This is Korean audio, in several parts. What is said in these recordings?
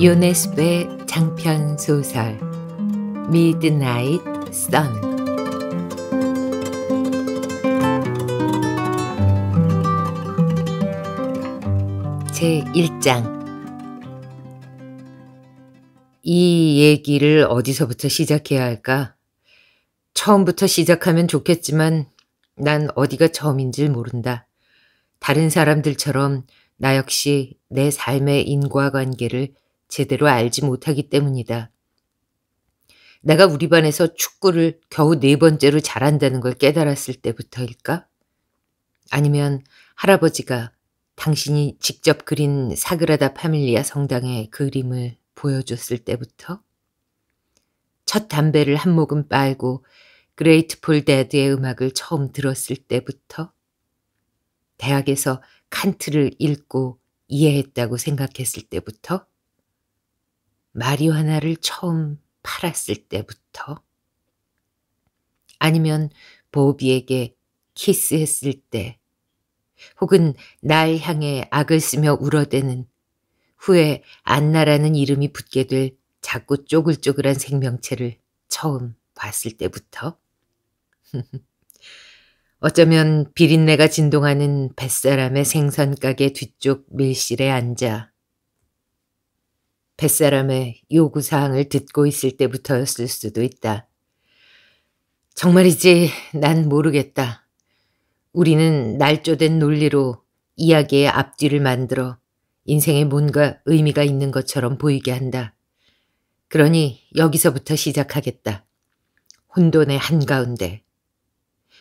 요네스의 음. 장편 소설 미드나잇 선 제1장 이 얘기를 어디서부터 시작해야 할까? 처음부터 시작하면 좋겠지만 난 어디가 처음인줄 모른다. 다른 사람들처럼 나 역시 내 삶의 인과관계를 제대로 알지 못하기 때문이다. 내가 우리 반에서 축구를 겨우 네 번째로 잘한다는 걸 깨달았을 때부터일까? 아니면 할아버지가 당신이 직접 그린 사그라다 파밀리아 성당의 그림을 보여줬을 때부터? 첫 담배를 한 모금 빨고 그레이트폴 데드의 음악을 처음 들었을 때부터? 대학에서 칸트를 읽고 이해했다고 생각했을 때부터? 마리화나를 처음 팔았을 때부터 아니면 보비에게 키스했을 때 혹은 날 향해 악을 쓰며 울어대는 후에 안나라는 이름이 붙게 될 작고 쪼글쪼글한 생명체를 처음 봤을 때부터 어쩌면 비린내가 진동하는 뱃사람의 생선가게 뒤쪽 밀실에 앉아 뱃사람의 요구사항을 듣고 있을 때부터였을 수도 있다. 정말이지 난 모르겠다. 우리는 날조된 논리로 이야기의 앞뒤를 만들어 인생에 뭔가 의미가 있는 것처럼 보이게 한다. 그러니 여기서부터 시작하겠다. 혼돈의 한가운데.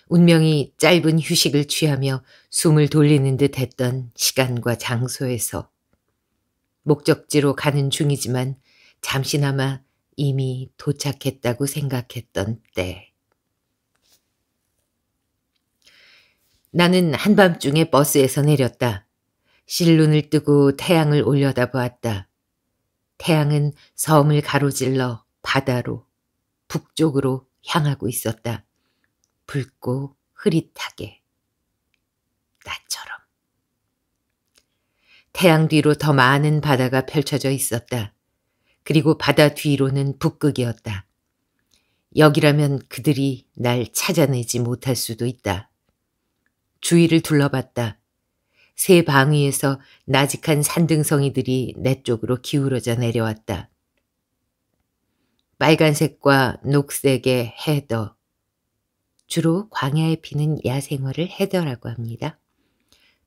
운명이 짧은 휴식을 취하며 숨을 돌리는 듯 했던 시간과 장소에서 목적지로 가는 중이지만 잠시나마 이미 도착했다고 생각했던 때. 나는 한밤중에 버스에서 내렸다. 실눈을 뜨고 태양을 올려다보았다. 태양은 섬을 가로질러 바다로 북쪽으로 향하고 있었다. 붉고 흐릿하게 나처럼. 태양 뒤로 더 많은 바다가 펼쳐져 있었다. 그리고 바다 뒤로는 북극이었다. 여기라면 그들이 날 찾아내지 못할 수도 있다. 주위를 둘러봤다. 세 방위에서 나직한 산등성이들이 내 쪽으로 기울어져 내려왔다. 빨간색과 녹색의 헤더 주로 광야에 피는 야생화를 헤더라고 합니다.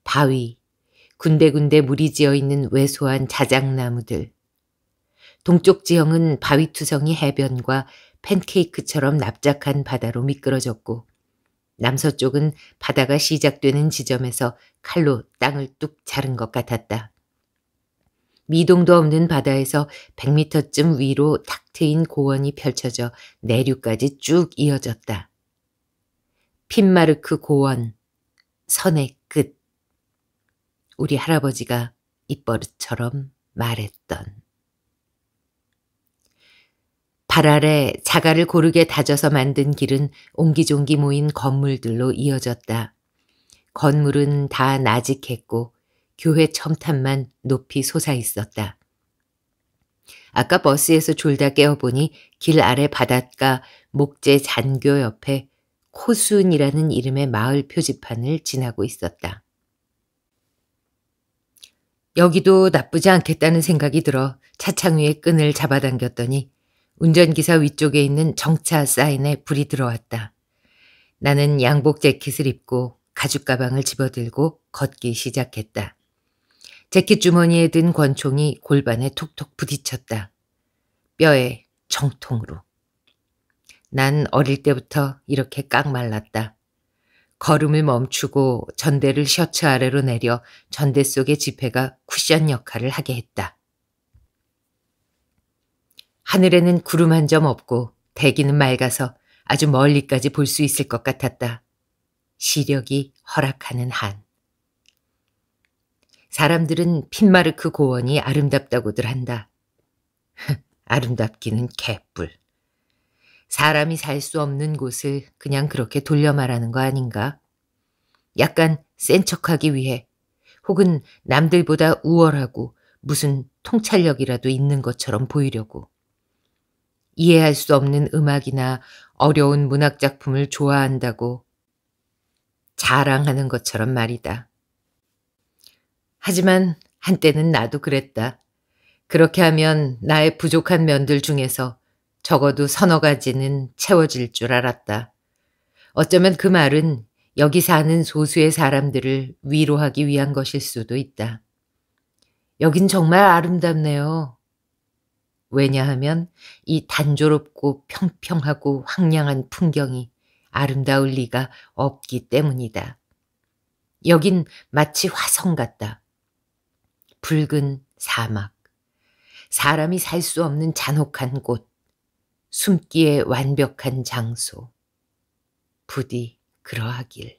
바위, 군데군데 물이 지어 있는 왜소한 자작나무들. 동쪽 지형은 바위투성이 해변과 팬케이크처럼 납작한 바다로 미끄러졌고 남서쪽은 바다가 시작되는 지점에서 칼로 땅을 뚝 자른 것 같았다. 미동도 없는 바다에서 100m쯤 위로 탁 트인 고원이 펼쳐져 내륙까지 쭉 이어졌다. 핀마르크 고원, 선의 끝. 우리 할아버지가 입버릇처럼 말했던 발 아래 자갈을 고르게 다져서 만든 길은 옹기종기 모인 건물들로 이어졌다. 건물은 다 나직했고 교회 첨탑만 높이 솟아 있었다. 아까 버스에서 졸다 깨어보니 길 아래 바닷가 목재 잔교 옆에 코순이라는 이름의 마을 표지판을 지나고 있었다. 여기도 나쁘지 않겠다는 생각이 들어 차창위의 끈을 잡아당겼더니 운전기사 위쪽에 있는 정차 사인에 불이 들어왔다. 나는 양복 재킷을 입고 가죽 가방을 집어들고 걷기 시작했다. 재킷 주머니에 든 권총이 골반에 톡톡 부딪혔다. 뼈에 정통으로. 난 어릴 때부터 이렇게 깡 말랐다. 걸음을 멈추고 전대를 셔츠 아래로 내려 전대 속의 지폐가 쿠션 역할을 하게 했다. 하늘에는 구름 한 점 없고 대기는 맑아서 아주 멀리까지 볼 수 있을 것 같았다. 시력이 허락하는 한. 사람들은 핀마르크 고원이 아름답다고들 한다. 아름답기는 개뿔. 사람이 살 수 없는 곳을 그냥 그렇게 돌려 말하는 거 아닌가? 약간 센 척하기 위해 혹은 남들보다 우월하고 무슨 통찰력이라도 있는 것처럼 보이려고. 이해할 수 없는 음악이나 어려운 문학작품을 좋아한다고 자랑하는 것처럼 말이다. 하지만 한때는 나도 그랬다. 그렇게 하면 나의 부족한 면들 중에서 적어도 서너 가지는 채워질 줄 알았다. 어쩌면 그 말은 여기 사는 소수의 사람들을 위로하기 위한 것일 수도 있다. 여긴 정말 아름답네요. 왜냐하면 이 단조롭고 평평하고 황량한 풍경이 아름다울 리가 없기 때문이다. 여긴 마치 화성 같다. 붉은 사막. 사람이 살 수 없는 잔혹한 곳. 숨기에 완벽한 장소. 부디 그러하길.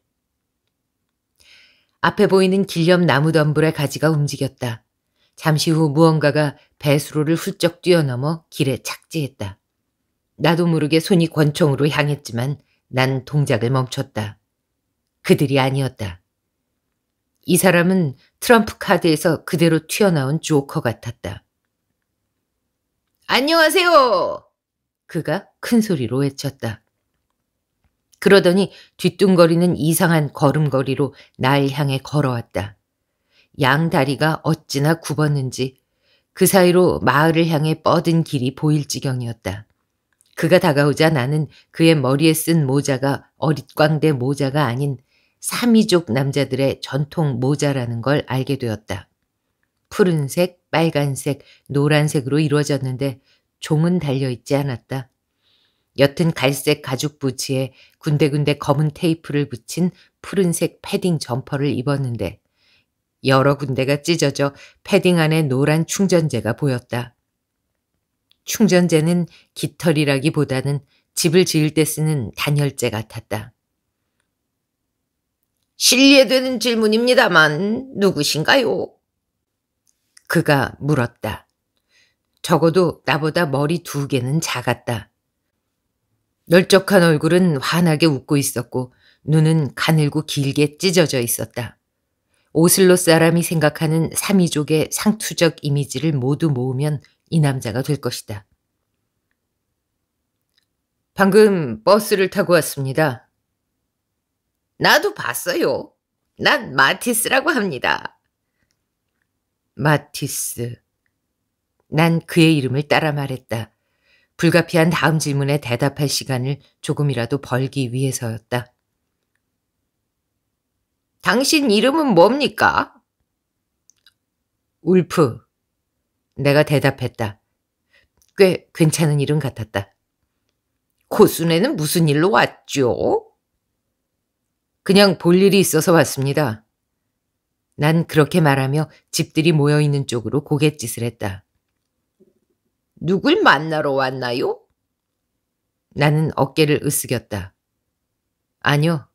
앞에 보이는 길옆 나무 덤불의 가지가 움직였다. 잠시 후 무언가가 배수로를 훌쩍 뛰어넘어 길에 착지했다. 나도 모르게 손이 권총으로 향했지만 난 동작을 멈췄다. 그들이 아니었다. 이 사람은 트럼프 카드에서 그대로 튀어나온 조커 같았다. 안녕하세요! 그가 큰 소리로 외쳤다. 그러더니 뒤뚱거리는 이상한 걸음걸이로 날 향해 걸어왔다. 양 다리가 어찌나 굽었는지 그 사이로 마을을 향해 뻗은 길이 보일 지경이었다. 그가 다가오자 나는 그의 머리에 쓴 모자가 어릿광대 모자가 아닌 사미족 남자들의 전통 모자라는 걸 알게 되었다. 푸른색, 빨간색, 노란색으로 이루어졌는데 종은 달려있지 않았다. 옅은 갈색 가죽 부츠에 군데군데 검은 테이프를 붙인 푸른색 패딩 점퍼를 입었는데 여러 군데가 찢어져 패딩 안에 노란 충전재가 보였다. 충전재는 깃털이라기보다는 집을 지을 때 쓰는 단열재 같았다. 실례되는 질문입니다만 누구신가요? 그가 물었다. 적어도 나보다 머리 두 개는 작았다. 널쩍한 얼굴은 환하게 웃고 있었고 눈은 가늘고 길게 찢어져 있었다. 오슬로 사람이 생각하는 삼이족의 상투적 이미지를 모두 모으면 이 남자가 될 것이다. 방금 버스를 타고 왔습니다. 나도 봤어요. 난 마티스라고 합니다. 마티스. 난 그의 이름을 따라 말했다. 불가피한 다음 질문에 대답할 시간을 조금이라도 벌기 위해서였다. 당신 이름은 뭡니까? 울프. 내가 대답했다. 꽤 괜찮은 이름 같았다. 고순에는 무슨 일로 왔죠? 그냥 볼 일이 있어서 왔습니다. 난 그렇게 말하며 집들이 모여있는 쪽으로 고갯짓을 했다. 누굴 만나러 왔나요? 나는 어깨를 으쓱였다. 아니요.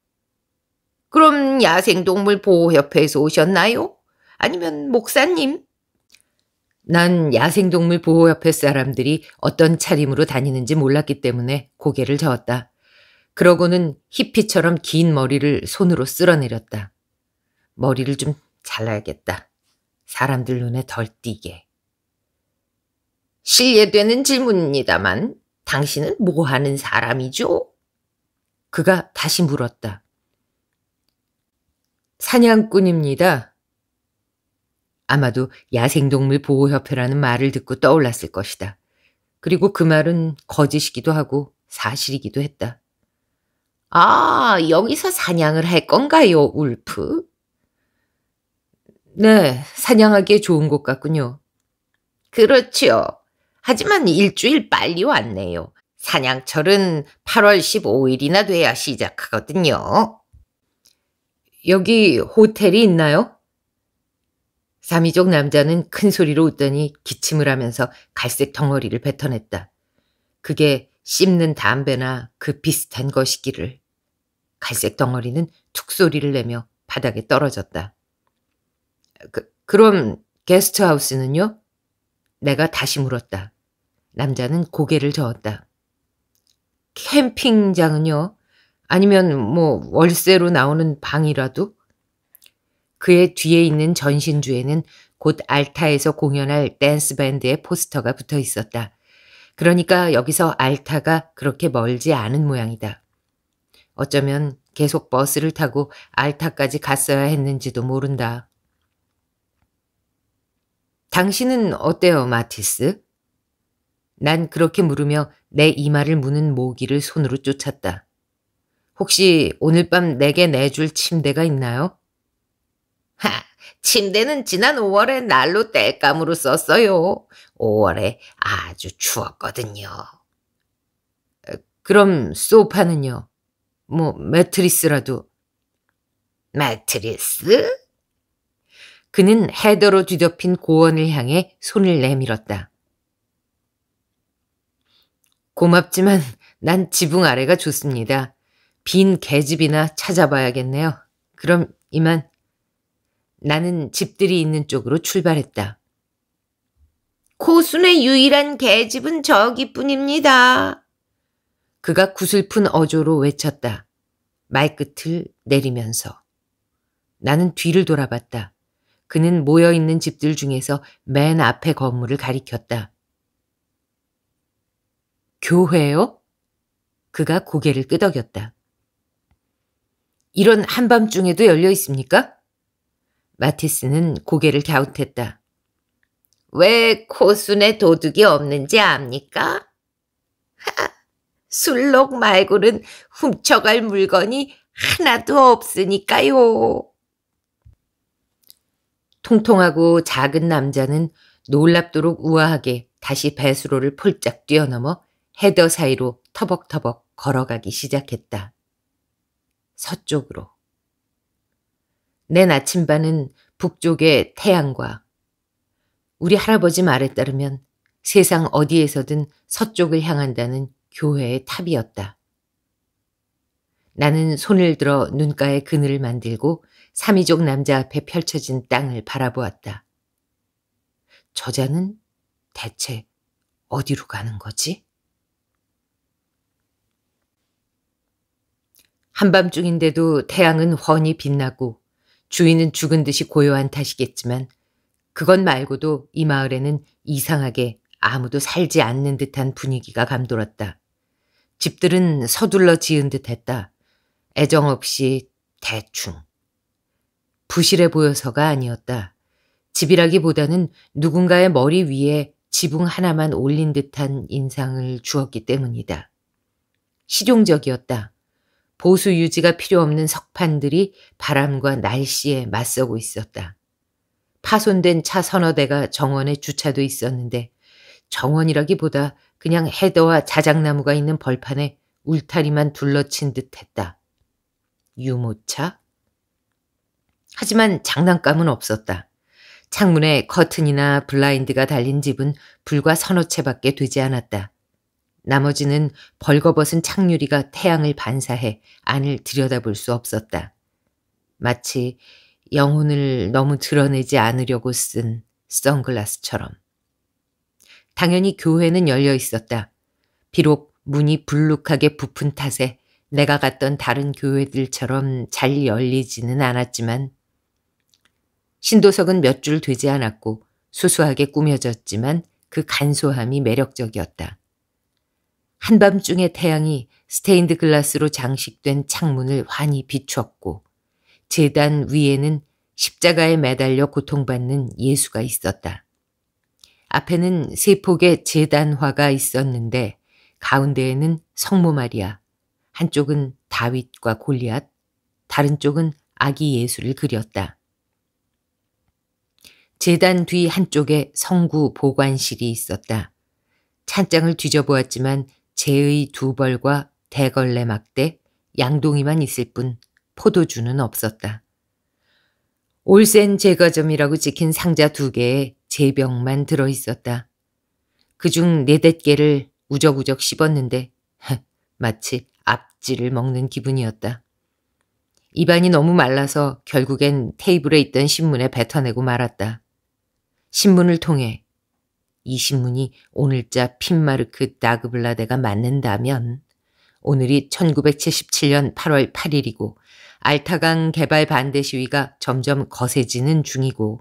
그럼 야생동물보호협회에서 오셨나요? 아니면 목사님? 난 야생동물 보호협회 사람들이 어떤 차림으로 다니는지 몰랐기 때문에 고개를 저었다. 그러고는 히피처럼 긴 머리를 손으로 쓸어내렸다. 머리를 좀 잘라야겠다. 사람들 눈에 덜 띄게. 실례되는 질문입니다만 당신은 뭐 하는 사람이죠? 그가 다시 물었다. 사냥꾼입니다. 아마도 야생동물 보호협회라는 말을 듣고 떠올랐을 것이다. 그리고 그 말은 거짓이기도 하고 사실이기도 했다. 아, 여기서 사냥을 할 건가요, 울프? 네, 사냥하기에 좋은 곳 같군요. 그렇지요. 하지만 일주일 빨리 왔네요. 사냥철은 8월 15일이나 돼야 시작하거든요. 여기 호텔이 있나요? 사미족 남자는 큰 소리로 웃더니 기침을 하면서 갈색 덩어리를 뱉어냈다. 그게 씹는 담배나 그 비슷한 것이기를. 갈색 덩어리는 툭 소리를 내며 바닥에 떨어졌다. 그, 그럼 게스트하우스는요? 내가 다시 물었다. 남자는 고개를 저었다. 캠핑장은요? 아니면 뭐 월세로 나오는 방이라도? 그의 뒤에 있는 전신주에는 곧 알타에서 공연할 댄스 밴드의 포스터가 붙어 있었다. 그러니까 여기서 알타가 그렇게 멀지 않은 모양이다. 어쩌면 계속 버스를 타고 알타까지 갔어야 했는지도 모른다. 당신은 어때요, 마티스? 난 그렇게 물으며 내 이마를 무는 모기를 손으로 쫓았다. 혹시 오늘 밤 내게 내줄 침대가 있나요? 하, 침대는 지난 5월에 난로 땔감으로 썼어요. 5월에 아주 추웠거든요. 그럼 소파는요? 뭐 매트리스라도. 매트리스? 그는 헤더로 뒤덮인 고원을 향해 손을 내밀었다. 고맙지만 난 지붕 아래가 좋습니다. 빈계집이나 찾아봐야겠네요. 그럼 이만. 나는 집들이 있는 쪽으로 출발했다. 코순의 유일한 계집은 저기뿐입니다. 그가 구슬픈 어조로 외쳤다. 말끝을 내리면서. 나는 뒤를 돌아봤다. 그는 모여있는 집들 중에서 맨 앞에 건물을 가리켰다. 교회요? 그가 고개를 끄덕였다. 이런 한밤중에도 열려 있습니까? 마티스는 고개를 갸웃했다. 왜 코순에 도둑이 없는지 압니까? 하, 술록 말고는 훔쳐갈 물건이 하나도 없으니까요. 통통하고 작은 남자는 놀랍도록 우아하게 다시 배수로를 폴짝 뛰어넘어 헤더 사이로 터벅터벅 걸어가기 시작했다. 서쪽으로. 내 나침반은 북쪽의 태양과 우리 할아버지 말에 따르면 세상 어디에서든 서쪽을 향한다는 교회의 탑이었다. 나는 손을 들어 눈가에 그늘을 만들고 삼이족 남자 앞에 펼쳐진 땅을 바라보았다. 저자는 대체 어디로 가는 거지? 한밤중인데도 태양은 훤히 빛나고 주인은 죽은 듯이 고요한 탓이겠지만 그것 말고도 이 마을에는 이상하게 아무도 살지 않는 듯한 분위기가 감돌았다. 집들은 서둘러 지은 듯 했다. 애정 없이 대충. 부실해 보여서가 아니었다. 집이라기보다는 누군가의 머리 위에 지붕 하나만 올린 듯한 인상을 주었기 때문이다. 실용적이었다. 보수 유지가 필요 없는 석판들이 바람과 날씨에 맞서고 있었다. 파손된 차 서너 대가 정원에 주차돼 있었는데 정원이라기보다 그냥 헤더와 자작나무가 있는 벌판에 울타리만 둘러친 듯했다. 유모차? 하지만 장난감은 없었다. 창문에 커튼이나 블라인드가 달린 집은 불과 서너 채밖에 되지 않았다. 나머지는 벌거벗은 창유리가 태양을 반사해 안을 들여다볼 수 없었다. 마치 영혼을 너무 드러내지 않으려고 쓴 선글라스처럼. 당연히 교회는 열려 있었다. 비록 문이 불룩하게 부푼 탓에 내가 갔던 다른 교회들처럼 잘 열리지는 않았지만 신도석은 몇 줄 되지 않았고 수수하게 꾸며졌지만 그 간소함이 매력적이었다. 한밤중에 태양이 스테인드 글라스로 장식된 창문을 환히 비추었고 재단 위에는 십자가에 매달려 고통받는 예수가 있었다. 앞에는 세 폭의 재단화가 있었는데 가운데에는 성모 마리아, 한쪽은 다윗과 골리앗, 다른 쪽은 아기 예수를 그렸다. 재단 뒤 한쪽에 성구 보관실이 있었다. 찬장을 뒤져보았지만 제의 두 벌과 대걸레 막대, 양동이만 있을 뿐 포도주는 없었다. 올센 제과점이라고 찍힌 상자 두 개에 제병만 들어 있었다. 그 중 네댓 개를 우적우적 씹었는데 마치 앞지를 먹는 기분이었다. 입안이 너무 말라서 결국엔 테이블에 있던 신문에 뱉어내고 말았다. 신문을 통해 이 신문이 오늘자 핀마르크 나그블라데가 맞는다면 오늘이 1977년 8월 8일이고 알타강 개발 반대 시위가 점점 거세지는 중이고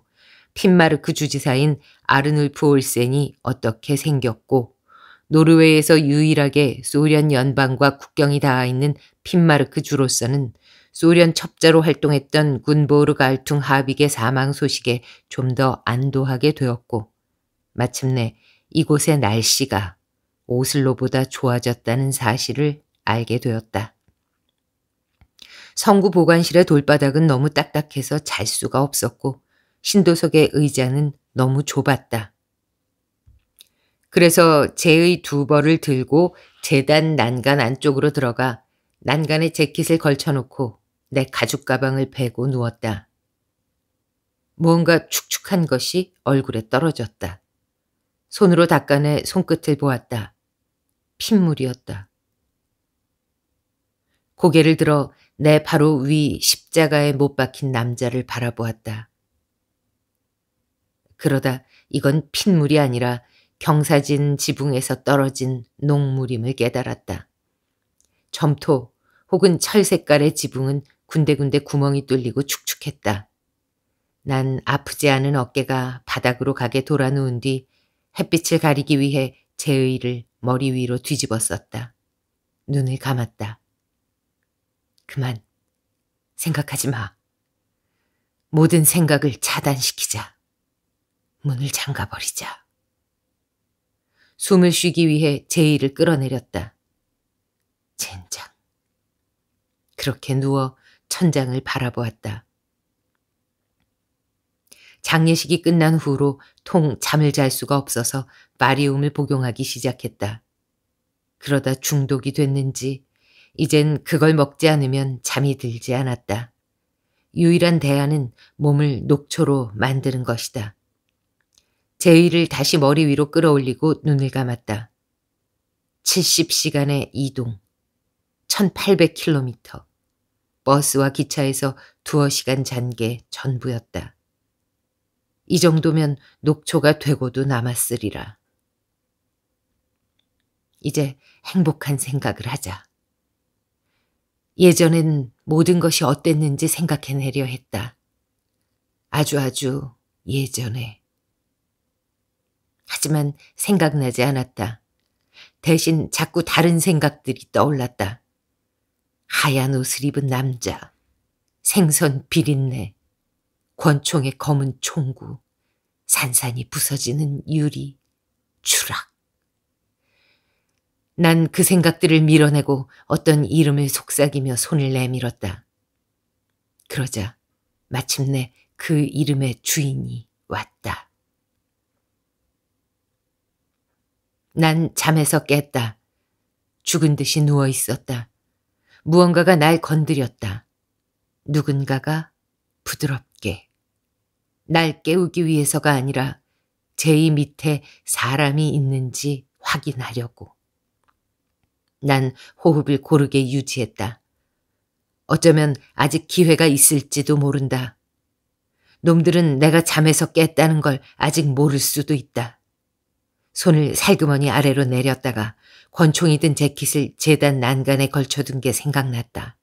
핀마르크 주지사인 아르놀프 올센이 어떻게 생겼고 노르웨이에서 유일하게 소련 연방과 국경이 닿아 있는 핀마르크 주로서는 소련 첩자로 활동했던 군보르 갈퉁 하빅의 사망 소식에 좀 더 안도하게 되었고 마침내 이곳의 날씨가 오슬로보다 좋아졌다는 사실을 알게 되었다. 성구 보관실의 돌바닥은 너무 딱딱해서 잘 수가 없었고 신도석의 의자는 너무 좁았다. 그래서 제의 두 벌을 들고 재단 난간 안쪽으로 들어가 난간에 재킷을 걸쳐놓고 내 가죽 가방을 베고 누웠다. 뭔가 축축한 것이 얼굴에 떨어졌다. 손으로 닦아내 손끝을 보았다. 핏물이었다. 고개를 들어 내 바로 위 십자가에 못 박힌 남자를 바라보았다. 그러다 이건 핏물이 아니라 경사진 지붕에서 떨어진 녹물임을 깨달았다. 점토 혹은 철 색깔의 지붕은 군데군데 구멍이 뚫리고 축축했다. 난 아프지 않은 어깨가 바닥으로 가게 돌아누운 뒤 햇빛을 가리기 위해 제의를 머리 위로 뒤집어 썼다. 눈을 감았다. 그만. 생각하지 마. 모든 생각을 차단시키자. 문을 잠가버리자. 숨을 쉬기 위해 제의를 끌어내렸다. 젠장. 그렇게 누워 천장을 바라보았다. 장례식이 끝난 후로 통 잠을 잘 수가 없어서 마리움을 복용하기 시작했다. 그러다 중독이 됐는지 이젠 그걸 먹지 않으면 잠이 들지 않았다. 유일한 대안은 몸을 녹초로 만드는 것이다. 제의를 다시 머리 위로 끌어올리고 눈을 감았다. 70시간의 이동, 1800km, 버스와 기차에서 두어 시간 잔 게 전부였다. 이 정도면 녹초가 되고도 남았으리라. 이제 행복한 생각을 하자. 예전엔 모든 것이 어땠는지 생각해내려 했다. 아주 아주 예전에. 하지만 생각나지 않았다. 대신 자꾸 다른 생각들이 떠올랐다. 하얀 옷을 입은 남자, 생선 비린내, 권총의 검은 총구, 산산이 부서지는 유리, 추락. 난 그 생각들을 밀어내고 어떤 이름을 속삭이며 손을 내밀었다. 그러자 마침내 그 이름의 주인이 왔다. 난 잠에서 깼다. 죽은 듯이 누워 있었다. 무언가가 날 건드렸다. 누군가가 부드럽다 날 깨우기 위해서가 아니라 제이 밑에 사람이 있는지 확인하려고. 난 호흡을 고르게 유지했다. 어쩌면 아직 기회가 있을지도 모른다. 놈들은 내가 잠에서 깼다는 걸 아직 모를 수도 있다. 손을 살그머니 아래로 내렸다가 권총이 든 재킷을 재단 난간에 걸쳐둔 게 생각났다.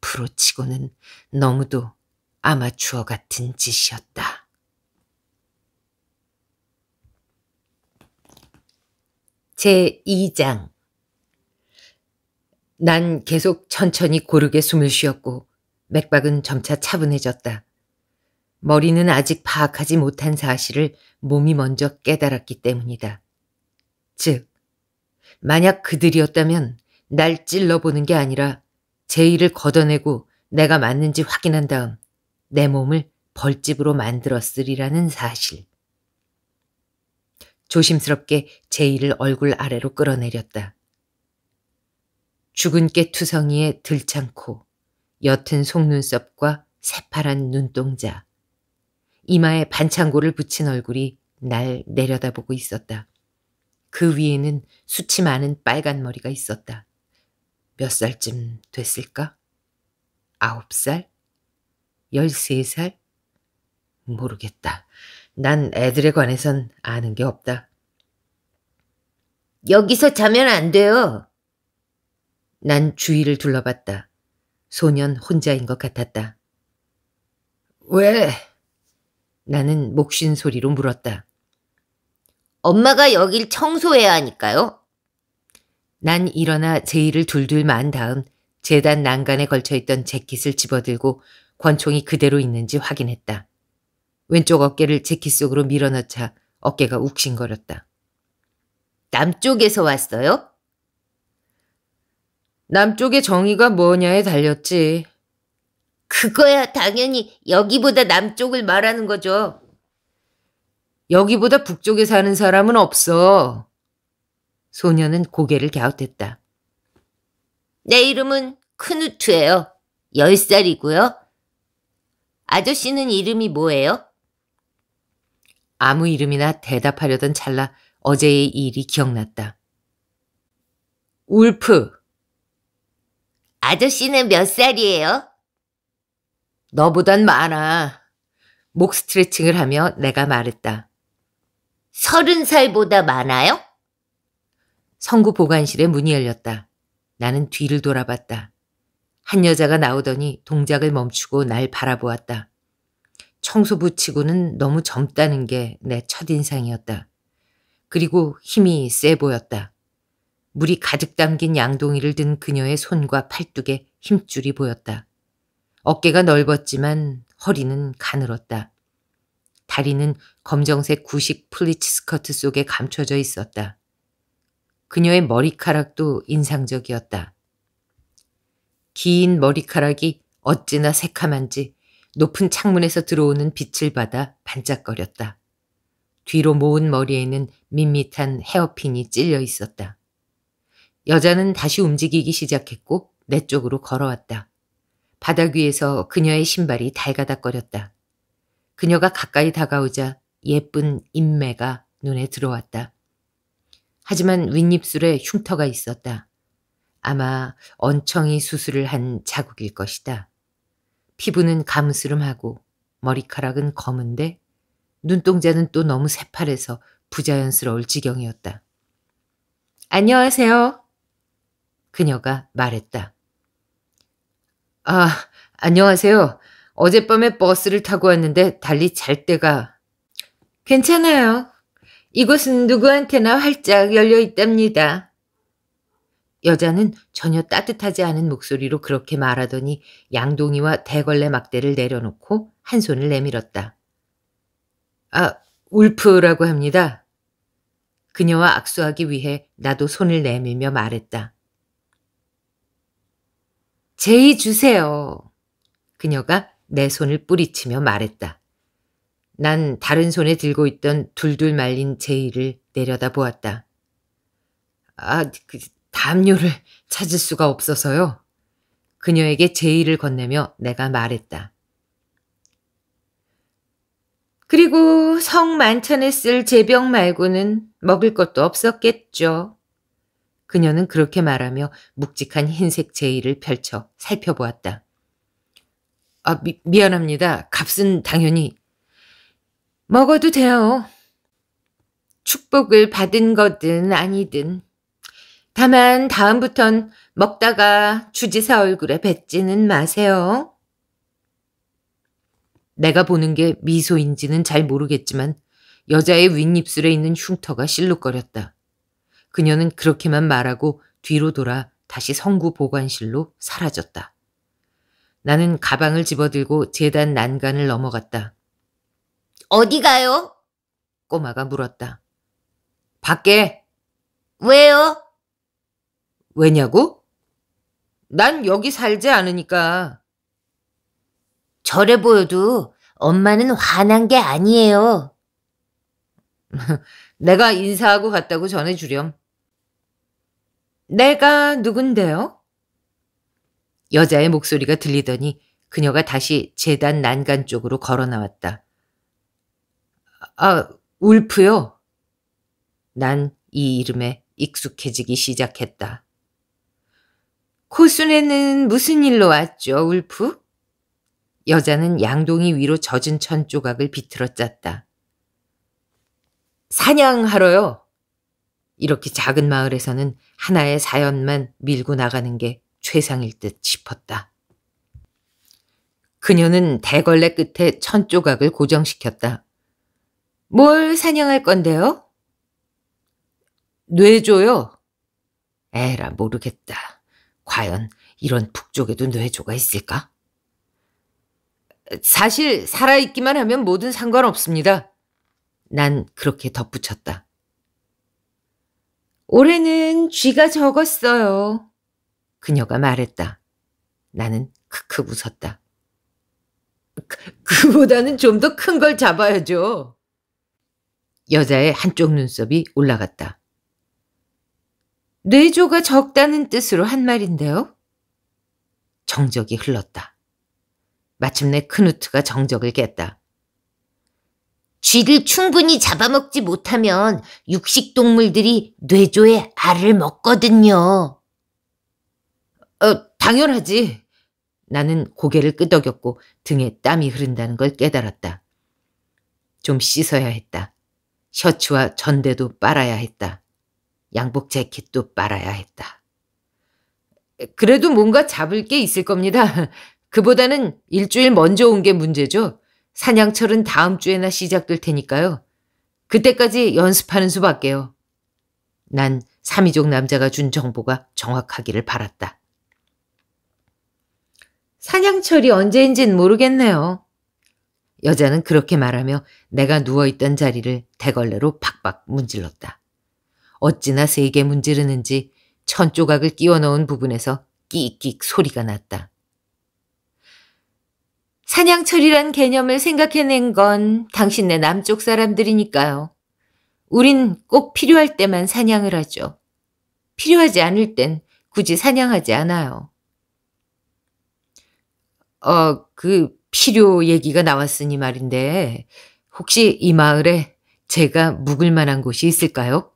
프로치고는 너무도 아마추어 같은 짓이었다. 제 2장 난 계속 천천히 고르게 숨을 쉬었고 맥박은 점차 차분해졌다. 머리는 아직 파악하지 못한 사실을 몸이 먼저 깨달았기 때문이다. 즉, 만약 그들이었다면 날 찔러보는 게 아니라 제 일을 걷어내고 내가 맞는지 확인한 다음 내 몸을 벌집으로 만들었으리라는 사실. 조심스럽게 제이를 얼굴 아래로 끌어내렸다. 죽은 깨 투성이의 들창 코, 옅은 속눈썹과 새파란 눈동자, 이마에 반창고를 붙인 얼굴이 날 내려다보고 있었다. 그 위에는 수치 많은 빨간 머리가 있었다. 몇 살쯤 됐을까? 아홉 살? 13살? 모르겠다. 난 애들에 관해선 아는 게 없다. 여기서 자면 안 돼요. 난 주위를 둘러봤다. 소년 혼자인 것 같았다. 왜? 나는 목쉰 소리로 물었다. 엄마가 여길 청소해야 하니까요. 난 일어나 제의를 둘둘 만 다음 재단 난간에 걸쳐있던 재킷을 집어들고 권총이 그대로 있는지 확인했다. 왼쪽 어깨를 재킷 속으로 밀어넣자 어깨가 욱신거렸다. 남쪽에서 왔어요? 남쪽의 정의가 뭐냐에 달렸지. 그거야 당연히 여기보다 남쪽을 말하는 거죠. 여기보다 북쪽에 사는 사람은 없어. 소녀는 고개를 갸웃했다. 내 이름은 크누트예요. 열살이고요 아저씨는 이름이 뭐예요? 아무 이름이나 대답하려던 찰나 어제의 일이 기억났다. 울프. 아저씨는 몇 살이에요? 너보단 많아. 목 스트레칭을 하며 내가 말했다. 서른 살보다 많아요? 성구 보관실에 문이 열렸다. 나는 뒤를 돌아봤다. 한 여자가 나오더니 동작을 멈추고 날 바라보았다. 청소부 치고는 너무 젊다는 게 내 첫인상이었다. 그리고 힘이 세 보였다. 물이 가득 담긴 양동이를 든 그녀의 손과 팔뚝에 힘줄이 보였다. 어깨가 넓었지만 허리는 가늘었다. 다리는 검정색 구식 플리츠 스커트 속에 감춰져 있었다. 그녀의 머리카락도 인상적이었다. 긴 머리카락이 어찌나 새카만지 높은 창문에서 들어오는 빛을 받아 반짝거렸다. 뒤로 모은 머리에는 밋밋한 헤어핀이 찔려 있었다. 여자는 다시 움직이기 시작했고 내 쪽으로 걸어왔다. 바닥 위에서 그녀의 신발이 달가닥거렸다. 그녀가 가까이 다가오자 예쁜 인매가 눈에 들어왔다. 하지만 윗입술에 흉터가 있었다. 아마 언청이 수술을 한 자국일 것이다. 피부는 감스름하고 머리카락은 검은데 눈동자는 또 너무 새파래서 부자연스러울 지경이었다. 안녕하세요. 그녀가 말했다. 아, 안녕하세요. 어젯밤에 버스를 타고 왔는데 달리 잘 때가. 괜찮아요. 이곳은 누구한테나 활짝 열려 있답니다. 여자는 전혀 따뜻하지 않은 목소리로 그렇게 말하더니 양동이와 대걸레 막대를 내려놓고 한 손을 내밀었다. 아, 울프라고 합니다. 그녀와 악수하기 위해 나도 손을 내밀며 말했다. 제의 주세요. 그녀가 내 손을 뿌리치며 말했다. 난 다른 손에 들고 있던 둘둘 말린 제의를 내려다보았다. 아, 그, 담요를 찾을 수가 없어서요. 그녀에게 제의를 건네며 내가 말했다. 그리고 성 만찬에 쓸 제병 말고는 먹을 것도 없었겠죠. 그녀는 그렇게 말하며 묵직한 흰색 제의를 펼쳐 살펴보았다. 아, 미, 미안합니다. 값은 당연히. 먹어도 돼요. 축복을 받은 거든 아니든 다만 다음부턴 먹다가 주지사 얼굴에 뱉지는 마세요. 내가 보는 게 미소인지는 잘 모르겠지만 여자의 윗입술에 있는 흉터가 실룩거렸다. 그녀는 그렇게만 말하고 뒤로 돌아 다시 성구 보관실로 사라졌다. 나는 가방을 집어들고 재단 난간을 넘어갔다. 어디 가요? 꼬마가 물었다. 밖에. 왜요? 왜냐고? 난 여기 살지 않으니까. 저래 보여도 엄마는 화난 게 아니에요. 내가 인사하고 갔다고 전해주렴. 내가 누군데요? 여자의 목소리가 들리더니 그녀가 다시 재단 난간 쪽으로 걸어 나왔다. 아, 울프요? 난 이 이름에 익숙해지기 시작했다. 코순에는 무슨 일로 왔죠, 울프? 여자는 양동이 위로 젖은 천 조각을 비틀어 짰다. 사냥하러요. 이렇게 작은 마을에서는 하나의 사연만 밀고 나가는 게 최상일 듯 싶었다. 그녀는 대걸레 끝에 천 조각을 고정시켰다. 뭘 사냥할 건데요? 뇌조요? 에라 모르겠다. 과연 이런 북쪽에도 뇌조가 있을까? 사실 살아있기만 하면 뭐든 상관없습니다. 난 그렇게 덧붙였다. 올해는 쥐가 적었어요. 그녀가 말했다. 나는 크크 웃었다. 그, 그보다는 좀 더 큰 걸 잡아야죠. 여자의 한쪽 눈썹이 올라갔다. 뇌조가 적다는 뜻으로 한 말인데요. 정적이 흘렀다. 마침내 크누트가 정적을 깼다. 쥐를 충분히 잡아먹지 못하면 육식동물들이 뇌조에 알을 먹거든요. 어, 당연하지. 나는 고개를 끄덕였고 등에 땀이 흐른다는 걸 깨달았다. 좀 씻어야 했다. 셔츠와 전대도 빨아야 했다. 양복 재킷도 빨아야 했다. 그래도 뭔가 잡을 게 있을 겁니다. 그보다는 일주일 먼저 온 게 문제죠. 사냥철은 다음 주에나 시작될 테니까요. 그때까지 연습하는 수밖에요. 난 삼이족 남자가 준 정보가 정확하기를 바랐다. 사냥철이 언제인진 모르겠네요. 여자는 그렇게 말하며 내가 누워있던 자리를 대걸레로 팍팍 문질렀다. 어찌나 세게 문지르는지 천 조각을 끼워 넣은 부분에서 끽끽 소리가 났다. 사냥철이란 개념을 생각해낸 건 당신네 남쪽 사람들이니까요. 우린 꼭 필요할 때만 사냥을 하죠. 필요하지 않을 땐 굳이 사냥하지 않아요. 어, 그 필요 얘기가 나왔으니 말인데 혹시 이 마을에 제가 묵을 만한 곳이 있을까요?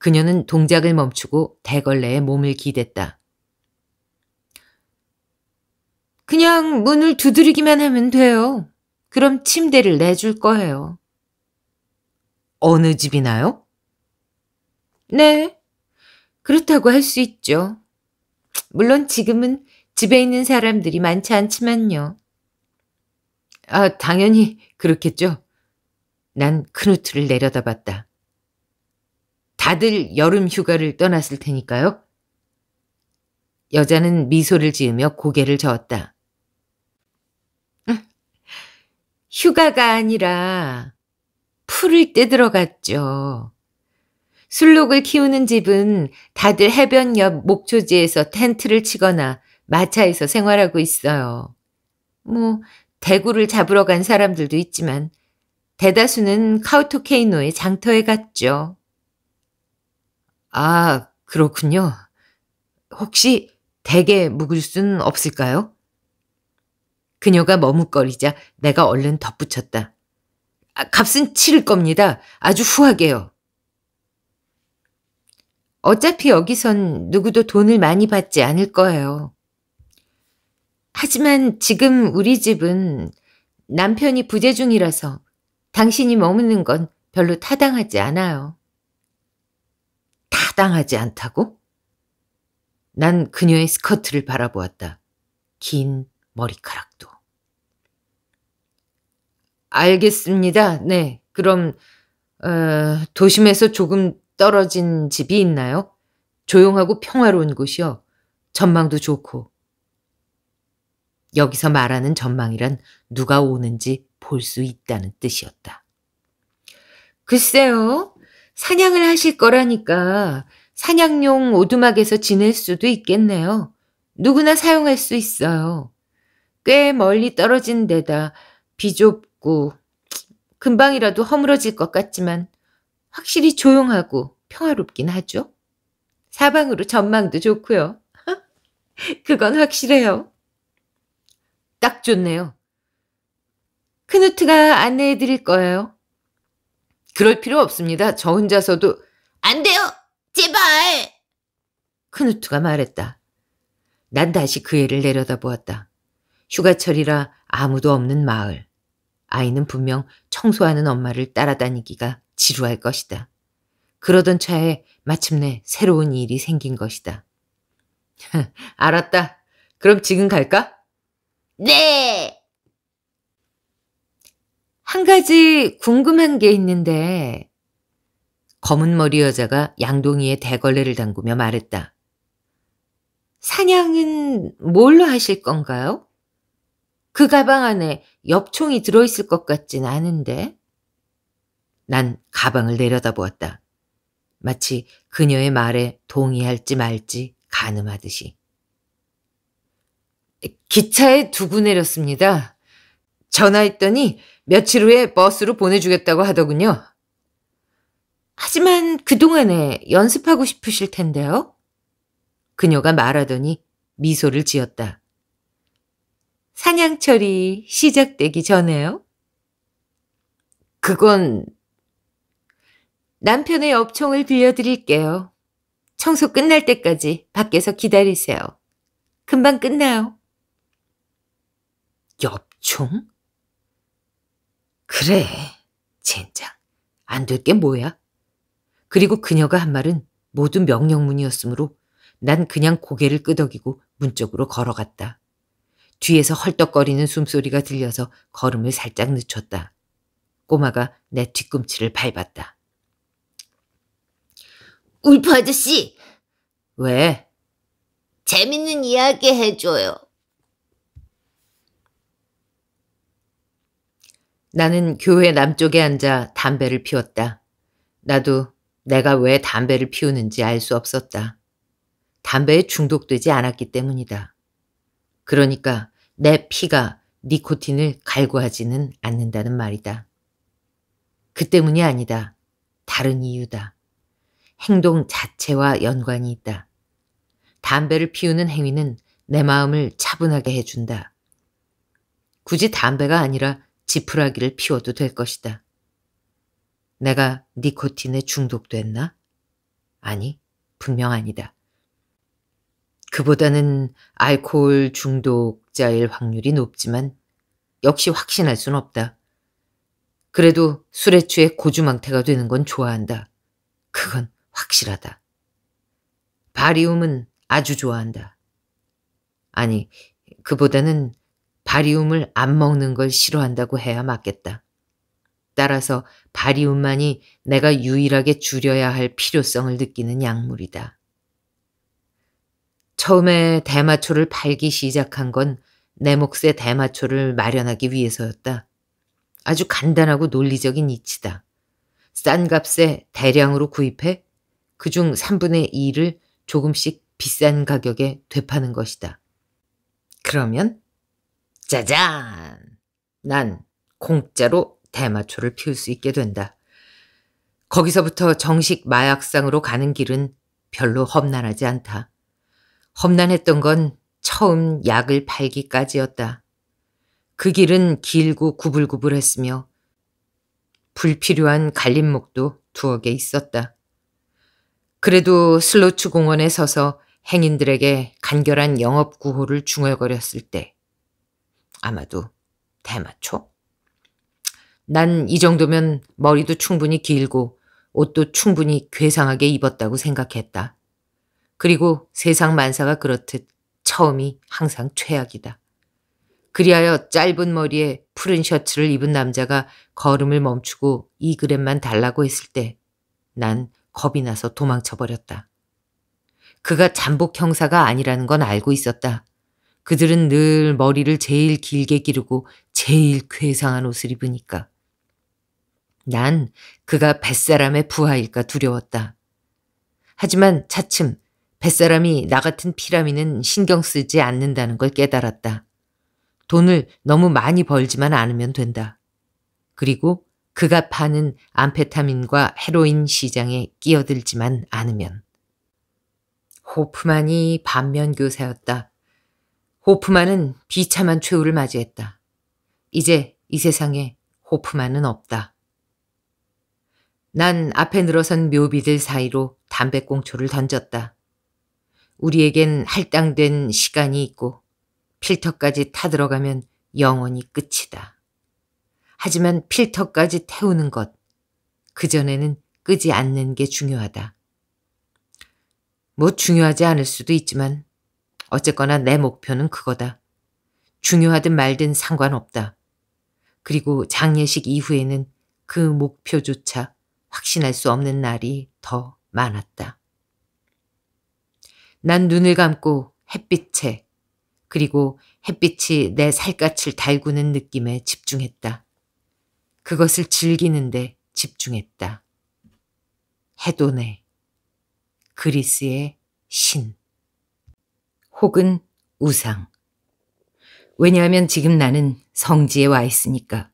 그녀는 동작을 멈추고 대걸레에 몸을 기댔다. 그냥 문을 두드리기만 하면 돼요. 그럼 침대를 내줄 거예요. 어느 집이나요? 네. 그렇다고 할 수 있죠. 물론 지금은 집에 있는 사람들이 많지 않지만요. 아, 당연히 그렇겠죠. 난 크누트를 내려다봤다. 다들 여름 휴가를 떠났을 테니까요. 여자는 미소를 지으며 고개를 저었다. 음, 휴가가 아니라 풀을 떼들어 갔죠. 술록을 키우는 집은 다들 해변 옆 목초지에서 텐트를 치거나 마차에서 생활하고 있어요. 뭐 대구를 잡으러 간 사람들도 있지만 대다수는 카우토케이노의 장터에 갔죠. 아, 그렇군요. 혹시 대게 묵을 순 없을까요? 그녀가 머뭇거리자 내가 얼른 덧붙였다. 아, 값은 치를 겁니다. 아주 후하게요. 어차피 여기선 누구도 돈을 많이 받지 않을 거예요. 하지만 지금 우리 집은 남편이 부재 중이라서 당신이 머무는 건 별로 타당하지 않아요. 타당하지 않다고? 난 그녀의 스커트를 바라보았다. 긴 머리카락도. 알겠습니다. 네. 그럼, 어, 도심에서 조금 떨어진 집이 있나요? 조용하고 평화로운 곳이요. 전망도 좋고. 여기서 말하는 전망이란 누가 오는지 볼 수 있다는 뜻이었다. 글쎄요. 사냥을 하실 거라니까 사냥용 오두막에서 지낼 수도 있겠네요. 누구나 사용할 수 있어요. 꽤 멀리 떨어진 데다 비좁고 금방이라도 허물어질 것 같지만 확실히 조용하고 평화롭긴 하죠. 사방으로 전망도 좋고요. 그건 확실해요. 딱 좋네요. 크누트가 안내해 드릴 거예요. 그럴 필요 없습니다. 저 혼자서도 안 돼요. 제발. 크누트가 말했다. 난 다시 그 애를 내려다보았다. 휴가철이라 아무도 없는 마을. 아이는 분명 청소하는 엄마를 따라다니기가 지루할 것이다. 그러던 차에 마침내 새로운 일이 생긴 것이다. 알았다. 그럼 지금 갈까? 네! 한 가지 궁금한 게 있는데 검은 머리 여자가 양동이에 대걸레를 담그며 말했다. 사냥은 뭘로 하실 건가요? 그 가방 안에 엽총이 들어있을 것 같진 않은데. 난 가방을 내려다보았다. 마치 그녀의 말에 동의할지 말지 가늠하듯이. 기차에 두고 내렸습니다. 전화했더니 며칠 후에 버스로 보내주겠다고 하더군요. 하지만 그동안에 연습하고 싶으실 텐데요. 그녀가 말하더니 미소를 지었다. 사냥철이 시작되기 전에요? 그건 남편의 업총을 빌려드릴게요. 청소 끝날 때까지 밖에서 기다리세요. 금방 끝나요. 엽총? 그래, 젠장. 안 될 게 뭐야? 그리고 그녀가 한 말은 모두 명령문이었으므로 난 그냥 고개를 끄덕이고 문 쪽으로 걸어갔다. 뒤에서 헐떡거리는 숨소리가 들려서 걸음을 살짝 늦췄다. 꼬마가 내 뒤꿈치를 밟았다. 울프 아저씨! 왜? 재밌는 이야기 해줘요. 나는 교회 남쪽에 앉아 담배를 피웠다. 나도 내가 왜 담배를 피우는지 알 수 없었다. 담배에 중독되지 않았기 때문이다. 그러니까 내 피가 니코틴을 갈구하지는 않는다는 말이다. 그 때문이 아니다. 다른 이유다. 행동 자체와 연관이 있다. 담배를 피우는 행위는 내 마음을 차분하게 해준다. 굳이 담배가 아니라 지푸라기를 피워도 될 것이다. 내가 니코틴에 중독됐나? 아니, 분명 아니다. 그보다는 알코올 중독자일 확률이 높지만 역시 확신할 순 없다. 그래도 술에 취해 고주망태가 되는 건 좋아한다. 그건 확실하다. 바리움은 아주 좋아한다. 아니, 그보다는 바리움을 안 먹는 걸 싫어한다고 해야 맞겠다. 따라서 바리움만이 내가 유일하게 줄여야 할 필요성을 느끼는 약물이다. 처음에 대마초를 팔기 시작한 건 내 몫의 대마초를 마련하기 위해서였다. 아주 간단하고 논리적인 이치다. 싼 값에 대량으로 구입해 그 중 3분의 2를 조금씩 비싼 가격에 되파는 것이다. 그러면 짜잔! 난 공짜로 대마초를 피울 수 있게 된다. 거기서부터 정식 마약상으로 가는 길은 별로 험난하지 않다. 험난했던 건 처음 약을 팔기까지였다. 그 길은 길고 구불구불했으며 불필요한 갈림목도 두어 개 있었다. 그래도 슬로츠 공원에 서서 행인들에게 간결한 영업 구호를 중얼거렸을 때 아마도 대마초? 난 이 정도면 머리도 충분히 길고 옷도 충분히 괴상하게 입었다고 생각했다. 그리고 세상 만사가 그렇듯 처음이 항상 최악이다. 그리하여 짧은 머리에 푸른 셔츠를 입은 남자가 걸음을 멈추고 이그램만 달라고 했을 때 난 겁이 나서 도망쳐버렸다. 그가 잠복 형사가 아니라는 건 알고 있었다. 그들은 늘 머리를 제일 길게 기르고 제일 괴상한 옷을 입으니까. 난 그가 뱃사람의 부하일까 두려웠다. 하지만 차츰 뱃사람이 나 같은 피라미는 신경 쓰지 않는다는 걸 깨달았다. 돈을 너무 많이 벌지만 않으면 된다. 그리고 그가 파는 암페타민과 헤로인 시장에 끼어들지만 않으면. 호프만이 반면 교사였다. 호프만은 비참한 최후를 맞이했다. 이제 이 세상에 호프만은 없다. 난 앞에 늘어선 묘비들 사이로 담배꽁초를 던졌다. 우리에겐 할당된 시간이 있고 필터까지 타들어가면 영원히 끝이다. 하지만 필터까지 태우는 것, 그전에는 끄지 않는 게 중요하다. 뭐 중요하지 않을 수도 있지만 어쨌거나 내 목표는 그거다. 중요하든 말든 상관없다. 그리고 장례식 이후에는 그 목표조차 확신할 수 없는 날이 더 많았다. 난 눈을 감고 햇빛에 그리고 햇빛이 내 살갗을 달구는 느낌에 집중했다. 그것을 즐기는데 집중했다. 해돈의 그리스의 신 혹은 우상. 왜냐하면 지금 나는 성지에 와 있으니까.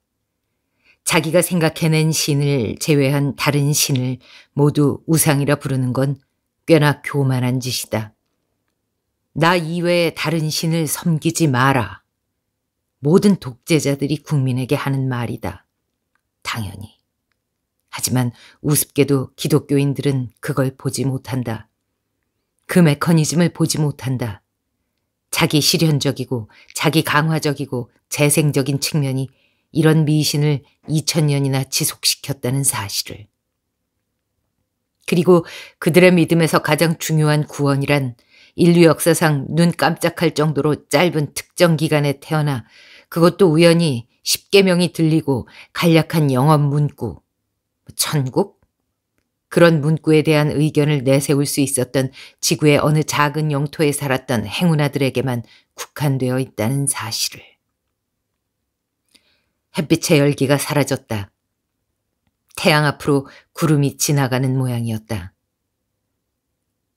자기가 생각해낸 신을 제외한 다른 신을 모두 우상이라 부르는 건 꽤나 교만한 짓이다. 나 이외에 다른 신을 섬기지 마라. 모든 독재자들이 국민에게 하는 말이다. 당연히. 하지만 우습게도 기독교인들은 그걸 보지 못한다. 그 메커니즘을 보지 못한다. 자기 실현적이고 자기 강화적이고 재생적인 측면이 이런 미신을 2000년이나 지속시켰다는 사실을. 그리고 그들의 믿음에서 가장 중요한 구원이란 인류 역사상 눈 깜짝할 정도로 짧은 특정 기간에 태어나 그것도 우연히 십계명이 들리고 간략한 영업 문구, 천국, 그런 문구에 대한 의견을 내세울 수 있었던 지구의 어느 작은 영토에 살았던 행운아들에게만 국한되어 있다는 사실을. 햇빛의 열기가 사라졌다. 태양 앞으로 구름이 지나가는 모양이었다.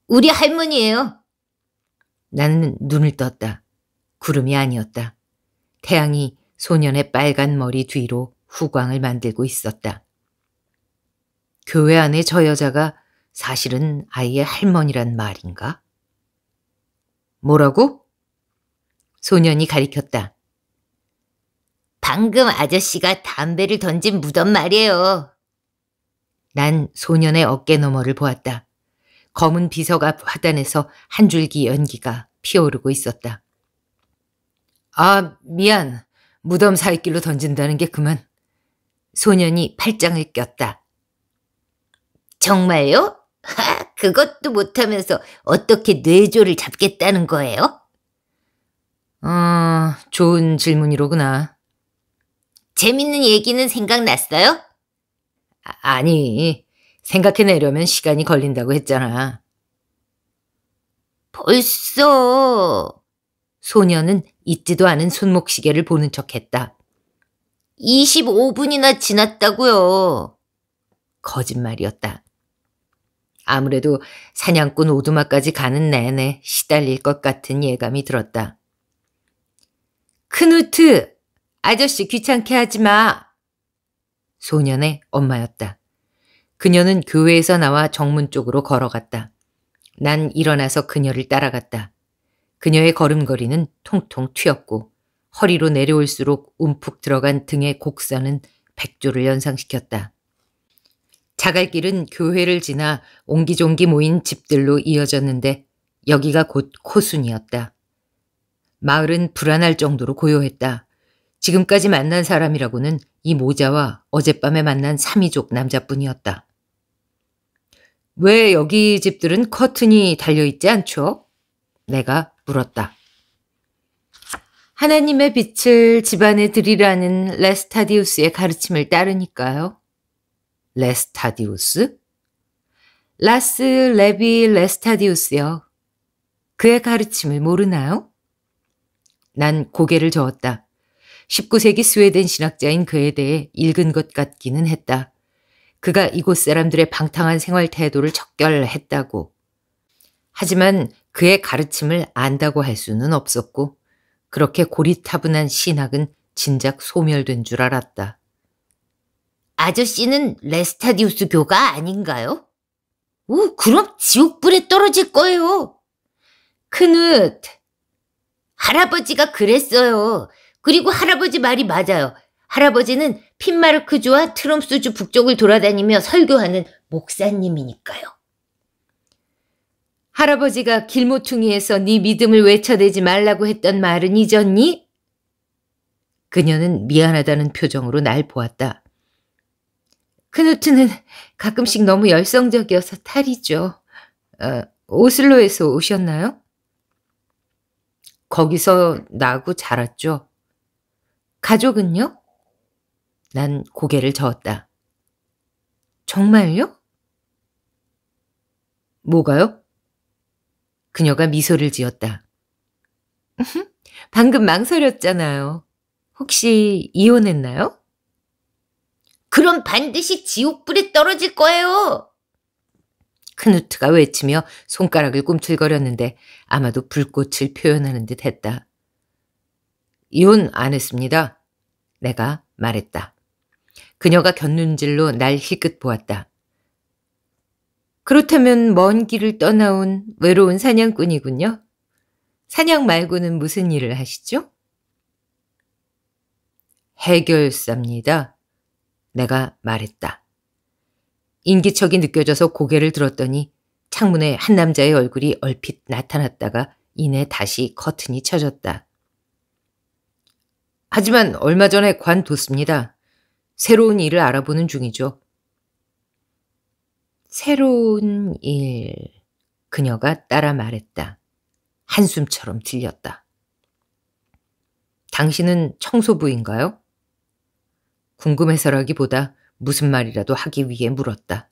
우리 할머니예요. 나는 눈을 떴다. 구름이 아니었다. 태양이 소년의 빨간 머리 뒤로 후광을 만들고 있었다. 교회 안에 저 여자가 사실은 아이의 할머니란 말인가? 뭐라고? 소년이 가리켰다. 방금 아저씨가 담배를 던진 무덤 말이에요. 난 소년의 어깨 너머를 보았다. 검은 비석 앞 화단에서 한 줄기 연기가 피어오르고 있었다. 아, 미안. 무덤 사이길로 던진다는 게 그만. 소년이 팔짱을 꼈다. 정말요? 하, 그것도 못하면서 어떻게 뇌조를 잡겠다는 거예요? 어, 좋은 질문이로구나. 재밌는 얘기는 생각났어요? 아, 아니, 생각해내려면 시간이 걸린다고 했잖아. 벌써... 소녀는 잊지도 않은 손목시계를 보는 척했다. 25분이나 지났다고요. 거짓말이었다. 아무래도 사냥꾼 오두막까지 가는 내내 시달릴 것 같은 예감이 들었다. 크누트! 아저씨 귀찮게 하지 마! 소년의 엄마였다. 그녀는 교회에서 나와 정문 쪽으로 걸어갔다. 난 일어나서 그녀를 따라갔다. 그녀의 걸음걸이는 통통 튀었고 허리로 내려올수록 움푹 들어간 등의 곡선은 백조를 연상시켰다. 자갈길은 교회를 지나 옹기종기 모인 집들로 이어졌는데 여기가 곧 코순이었다. 마을은 불안할 정도로 고요했다. 지금까지 만난 사람이라고는 이 모자와 어젯밤에 만난 삼이족 남자뿐이었다. 왜 여기 집들은 커튼이 달려있지 않죠? 내가 물었다. 하나님의 빛을 집안에 드리라는 레스타디우스의 가르침을 따르니까요. 레스타디우스? 라스 레비 레스타디우스요. 그의 가르침을 모르나요? 난 고개를 저었다. 19세기 스웨덴 신학자인 그에 대해 읽은 것 같기는 했다. 그가 이곳 사람들의 방탕한 생활 태도를 적결했다고. 하지만 그의 가르침을 안다고 할 수는 없었고, 그렇게 고리타분한 신학은 진작 소멸된 줄 알았다. 아저씨는 레스타디우스 교가 아닌가요? 오, 그럼 지옥불에 떨어질 거예요. 큰웃. 할아버지가 그랬어요. 그리고 할아버지 말이 맞아요. 할아버지는 핀마르크주와 트럼스주 북쪽을 돌아다니며 설교하는 목사님이니까요. 할아버지가 길모퉁이에서 네 믿음을 외쳐대지 말라고 했던 말은 잊었니? 그녀는 미안하다는 표정으로 날 보았다. 크누트는 가끔씩 너무 열성적이어서 탈이죠. 어, 오슬로에서 오셨나요? 거기서 나고 자랐죠. 가족은요? 난 고개를 저었다. 정말요? 뭐가요? 그녀가 미소를 지었다. 방금 망설였잖아요. 혹시 이혼했나요? 그럼 반드시 지옥불에 떨어질 거예요. 크누트가 그 외치며 손가락을 꿈틀거렸는데 아마도 불꽃을 표현하는 듯 했다. 이혼 안 했습니다. 내가 말했다. 그녀가 곁눈질로 날 희끗 보았다. 그렇다면 먼 길을 떠나온 외로운 사냥꾼이군요. 사냥 말고는 무슨 일을 하시죠? 해결사입니다. 내가 말했다. 인기척이 느껴져서 고개를 들었더니 창문에 한 남자의 얼굴이 얼핏 나타났다가 이내 다시 커튼이 쳐졌다. 하지만 얼마 전에 관뒀습니다. 새로운 일을 알아보는 중이죠. 새로운 일. 그녀가 따라 말했다. 한숨처럼 들렸다. 당신은 청소부인가요? 궁금해서라기보다 무슨 말이라도 하기 위해 물었다.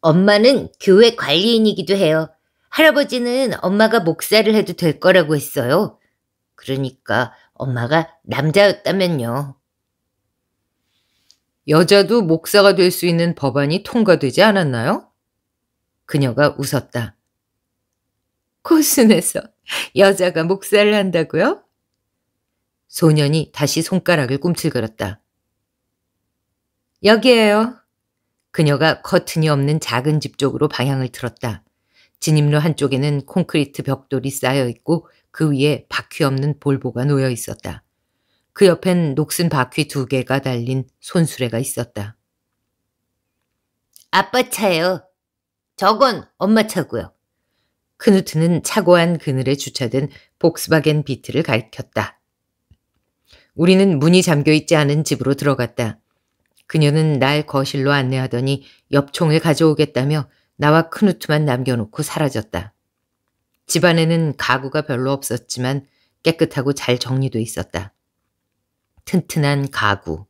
엄마는 교회 관리인이기도 해요. 할아버지는 엄마가 목사를 해도 될 거라고 했어요. 그러니까 엄마가 남자였다면요. 여자도 목사가 될 수 있는 법안이 통과되지 않았나요? 그녀가 웃었다. 코순에서 여자가 목사를 한다고요? 소년이 다시 손가락을 꿈틀거렸다. 여기에요. 그녀가 커튼이 없는 작은 집 쪽으로 방향을 틀었다. 진입로 한쪽에는 콘크리트 벽돌이 쌓여 있고 그 위에 바퀴 없는 볼보가 놓여 있었다. 그 옆엔 녹슨 바퀴 두 개가 달린 손수레가 있었다. 아빠 차예요. 저건 엄마 차고요. 크누트는 그 차고한 그늘에 주차된 복스바겐 비트를 가리켰다. 우리는 문이 잠겨 있지 않은 집으로 들어갔다. 그녀는 날 거실로 안내하더니 엽총을 가져오겠다며 나와 큰 우트만 남겨놓고 사라졌다. 집 안에는 가구가 별로 없었지만 깨끗하고 잘 정리돼 있었다. 튼튼한 가구.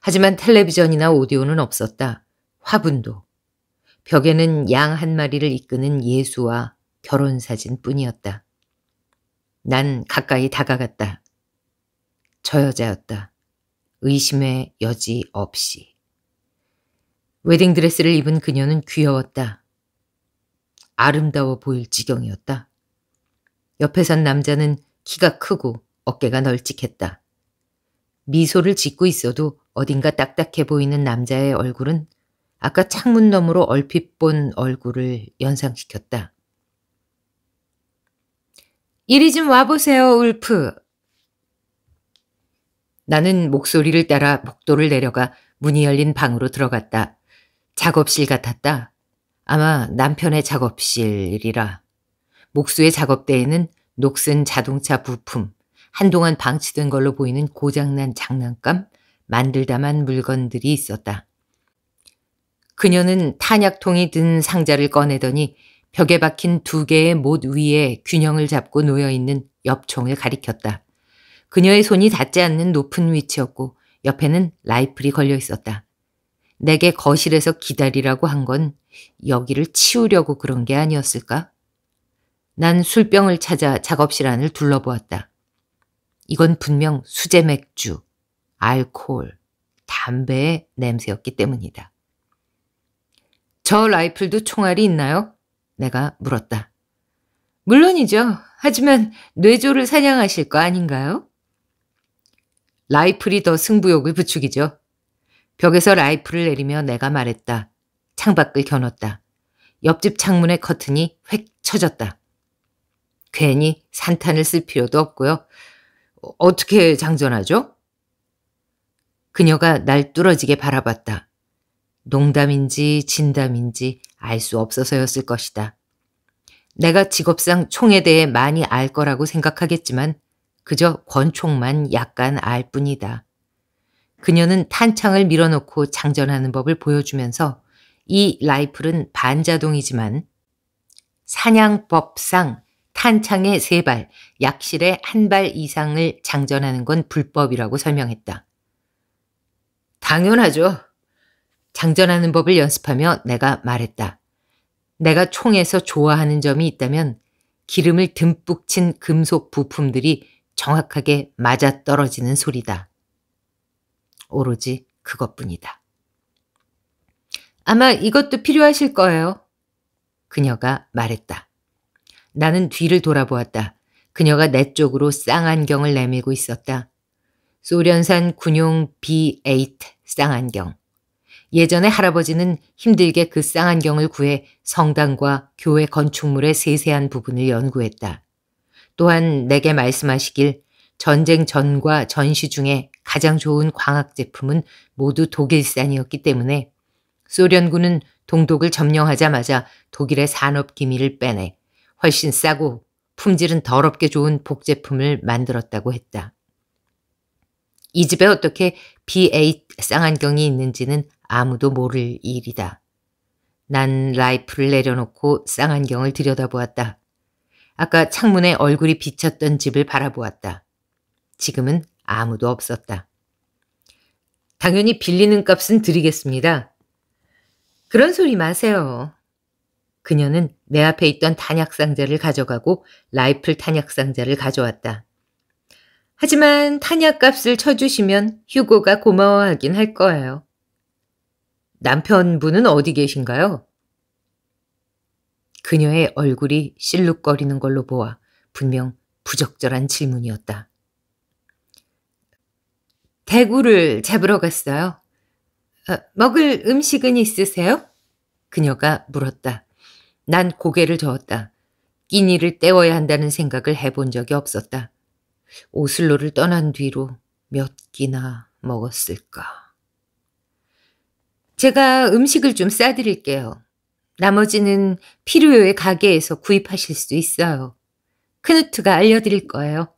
하지만 텔레비전이나 오디오는 없었다. 화분도. 벽에는 양 한 마리를 이끄는 예수와 결혼사진 뿐이었다. 난 가까이 다가갔다. 저 여자였다. 의심의 여지 없이. 웨딩드레스를 입은 그녀는 귀여웠다. 아름다워 보일 지경이었다. 옆에 산 남자는 키가 크고 어깨가 널찍했다. 미소를 짓고 있어도 어딘가 딱딱해 보이는 남자의 얼굴은 아까 창문 너머로 얼핏 본 얼굴을 연상시켰다. 이리 좀 와보세요, 울프. 나는 목소리를 따라 복도를 내려가 문이 열린 방으로 들어갔다. 작업실 같았다. 아마 남편의 작업실이라. 목수의 작업대에는 녹슨 자동차 부품, 한동안 방치된 걸로 보이는 고장난 장난감, 만들다만 물건들이 있었다. 그녀는 탄약통이 든 상자를 꺼내더니 벽에 박힌 두 개의 못 위에 균형을 잡고 놓여있는 엽총을 가리켰다. 그녀의 손이 닿지 않는 높은 위치였고 옆에는 라이플이 걸려 있었다. 내게 거실에서 기다리라고 한 건 여기를 치우려고 그런 게 아니었을까? 난 술병을 찾아 작업실 안을 둘러보았다. 이건 분명 수제 맥주, 알코올, 담배의 냄새였기 때문이다. 저 라이플도 총알이 있나요? 내가 물었다. 물론이죠. 하지만 뇌조를 사냥하실 거 아닌가요? 라이플이 더 승부욕을 부추기죠. 벽에서 라이플을 내리며 내가 말했다. 창밖을 겨눴다. 옆집 창문의 커튼이 획 쳐졌다. 괜히 산탄을 쓸 필요도 없고요. 어떻게 장전하죠? 그녀가 날 뚫어지게 바라봤다. 농담인지 진담인지 알 수 없어서였을 것이다. 내가 직업상 총에 대해 많이 알 거라고 생각하겠지만 그저 권총만 약간 알 뿐이다. 그녀는 탄창을 밀어넣고 장전하는 법을 보여주면서 이 라이플은 반자동이지만 사냥법상 탄창의 세발 약실의 한 발 이상을 장전하는 건 불법이라고 설명했다. 당연하죠. 장전하는 법을 연습하며 내가 말했다. 내가 총에서 좋아하는 점이 있다면 기름을 듬뿍 친 금속 부품들이 정확하게 맞아 떨어지는 소리다. 오로지 그것뿐이다. 아마 이것도 필요하실 거예요. 그녀가 말했다. 나는 뒤를 돌아보았다. 그녀가 내 쪽으로 쌍안경을 내밀고 있었다. 소련산 군용 B8 쌍안경. 예전에 할아버지는 힘들게 그 쌍안경을 구해 성당과 교회 건축물의 세세한 부분을 연구했다. 또한 내게 말씀하시길 전쟁 전과 전시 중에 가장 좋은 광학 제품은 모두 독일산이었기 때문에 소련군은 동독을 점령하자마자 독일의 산업 기밀을 빼내 훨씬 싸고 품질은 더럽게 좋은 복제품을 만들었다고 했다. 이 집에 어떻게 B8 쌍안경이 있는지는 아무도 모를 일이다. 난 라이프를 내려놓고 쌍안경을 들여다보았다. 아까 창문에 얼굴이 비쳤던 집을 바라보았다. 지금은 아무도 없었다. 당연히 빌리는 값은 드리겠습니다. 그런 소리 마세요. 그녀는 내 앞에 있던 탄약 상자를 가져가고 라이플 탄약 상자를 가져왔다. 하지만 탄약 값을 쳐주시면 휴고가 고마워하긴 할 거예요. 남편분은 어디 계신가요? 그녀의 얼굴이 실룩거리는 걸로 보아 분명 부적절한 질문이었다. 대구를 잡으러 갔어요. 아, 먹을 음식은 있으세요? 그녀가 물었다. 난 고개를 저었다. 끼니를 때워야 한다는 생각을 해본 적이 없었다. 오슬로를 떠난 뒤로 몇 끼나 먹었을까. 제가 음식을 좀 싸드릴게요. 나머지는 필요의 가게에서 구입하실 수 있어요. 크누트가 알려드릴 거예요.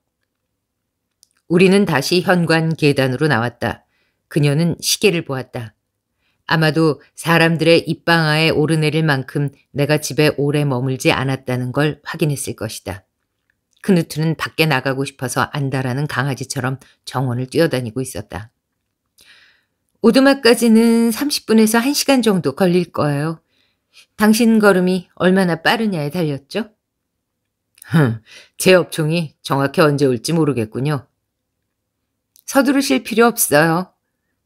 우리는 다시 현관 계단으로 나왔다. 그녀는 시계를 보았다. 아마도 사람들의 입방아에 오르내릴 만큼 내가 집에 오래 머물지 않았다는 걸 확인했을 것이다. 크누트는 밖에 나가고 싶어서 안다라는 강아지처럼 정원을 뛰어다니고 있었다. 오두막까지는 30분에서 1시간 정도 걸릴 거예요. 당신 걸음이 얼마나 빠르냐에 달렸죠? 흠, 제 업종이 정확히 언제 올지 모르겠군요. 서두르실 필요 없어요.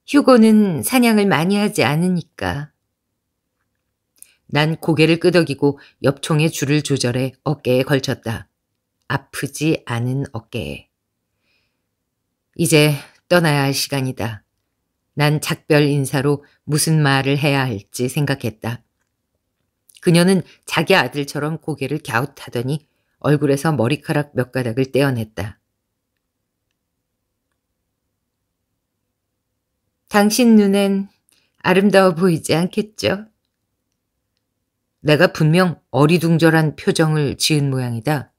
휴고는 사냥을 많이 하지 않으니까. 난 고개를 끄덕이고 옆총의 줄을 조절해 어깨에 걸쳤다. 아프지 않은 어깨에. 이제 떠나야 할 시간이다. 난 작별 인사로 무슨 말을 해야 할지 생각했다. 그녀는 자기 아들처럼 고개를 갸웃하더니 얼굴에서 머리카락 몇 가닥을 떼어냈다. 당신 눈엔 아름다워 보이지 않겠죠? 내가 분명 어리둥절한 표정을 지은 모양이다.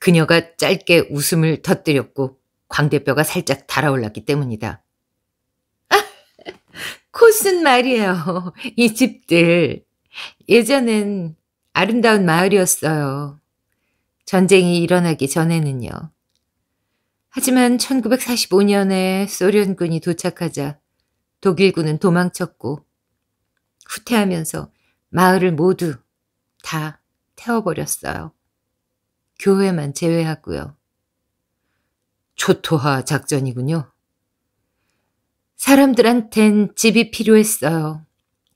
그녀가 짧게 웃음을 터뜨렸고 광대뼈가 살짝 달아올랐기 때문이다. 아, 코슨 말이에요. 이 집들. 예전엔 아름다운 마을이었어요. 전쟁이 일어나기 전에는요. 하지만 1945년에 소련군이 도착하자 독일군은 도망쳤고 후퇴하면서 마을을 모두 다 태워버렸어요. 교회만 제외하고요. 초토화 작전이군요. 사람들한텐 집이 필요했어요.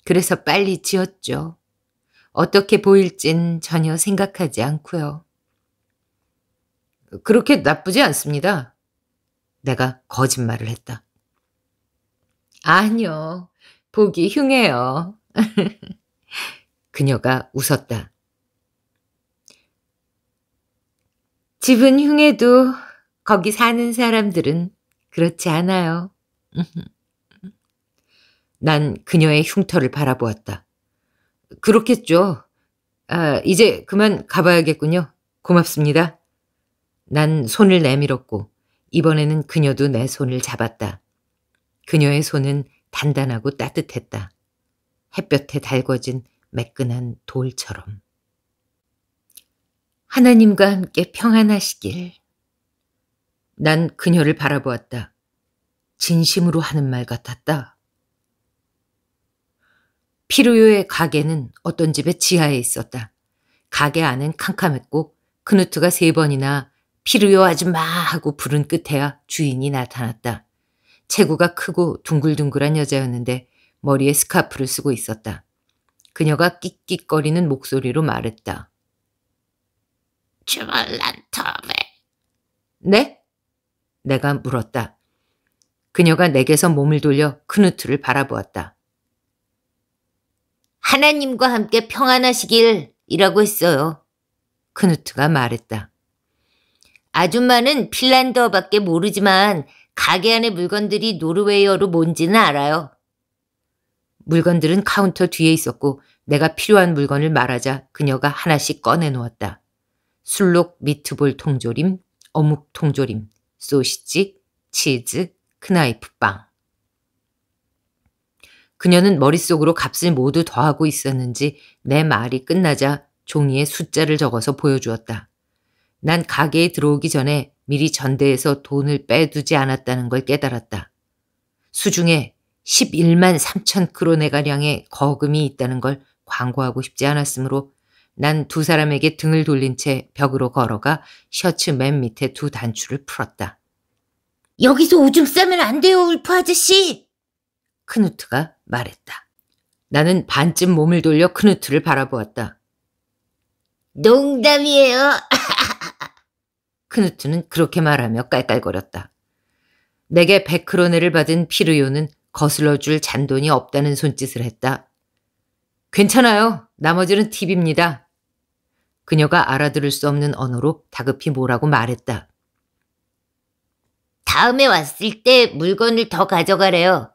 그래서 빨리 지었죠. 어떻게 보일진 전혀 생각하지 않고요. 그렇게 나쁘지 않습니다. 내가 거짓말을 했다. 아니요. 보기 흉해요. 그녀가 웃었다. 집은 흉해도 거기 사는 사람들은 그렇지 않아요. 난 그녀의 흉터를 바라보았다. 그렇겠죠. 아, 이제 그만 가봐야겠군요. 고맙습니다. 난 손을 내밀었고, 이번에는 그녀도 내 손을 잡았다. 그녀의 손은 단단하고 따뜻했다. 햇볕에 달궈진 매끈한 돌처럼. 하나님과 함께 평안하시길. 난 그녀를 바라보았다. 진심으로 하는 말 같았다. 피루요의 가게는 어떤 집의 지하에 있었다. 가게 안은 캄캄했고 크누트가 세 번이나 피루요 아줌마 하고 부른 끝에야 주인이 나타났다. 체구가 크고 둥글둥글한 여자였는데 머리에 스카프를 쓰고 있었다. 그녀가 끽끽거리는 목소리로 말했다. 주말란 텀에. 네? 내가 물었다. 그녀가 내게서 몸을 돌려 크누트를 바라보았다. 하나님과 함께 평안하시길 이라고 했어요. 크누트가 말했다. 아줌마는 핀란드어밖에 모르지만 가게 안의 물건들이 노르웨이어로 뭔지는 알아요. 물건들은 카운터 뒤에 있었고 내가 필요한 물건을 말하자 그녀가 하나씩 꺼내놓았다. 술록 미트볼 통조림, 어묵 통조림, 소시지, 치즈, 크나이프 빵. 그녀는 머릿속으로 값을 모두 더하고 있었는지 내 말이 끝나자 종이에 숫자를 적어서 보여주었다. 난 가게에 들어오기 전에 미리 전대에서 돈을 빼두지 않았다는 걸 깨달았다. 수중에 11만 3천 크로네가량의 거금이 있다는 걸 광고하고 싶지 않았으므로 난 두 사람에게 등을 돌린 채 벽으로 걸어가 셔츠 맨 밑에 두 단추를 풀었다. 여기서 오줌 싸면 안 돼요, 울프 아저씨! 크누트가 말했다. 나는 반쯤 몸을 돌려 크누트를 바라보았다. 농담이에요. 크누트는 그렇게 말하며 깔깔거렸다. 내게 백크로네를 받은 피르요는 거슬러 줄 잔돈이 없다는 손짓을 했다. 괜찮아요. 나머지는 팁입니다. 그녀가 알아들을 수 없는 언어로 다급히 뭐라고 말했다. 다음에 왔을 때 물건을 더 가져가래요.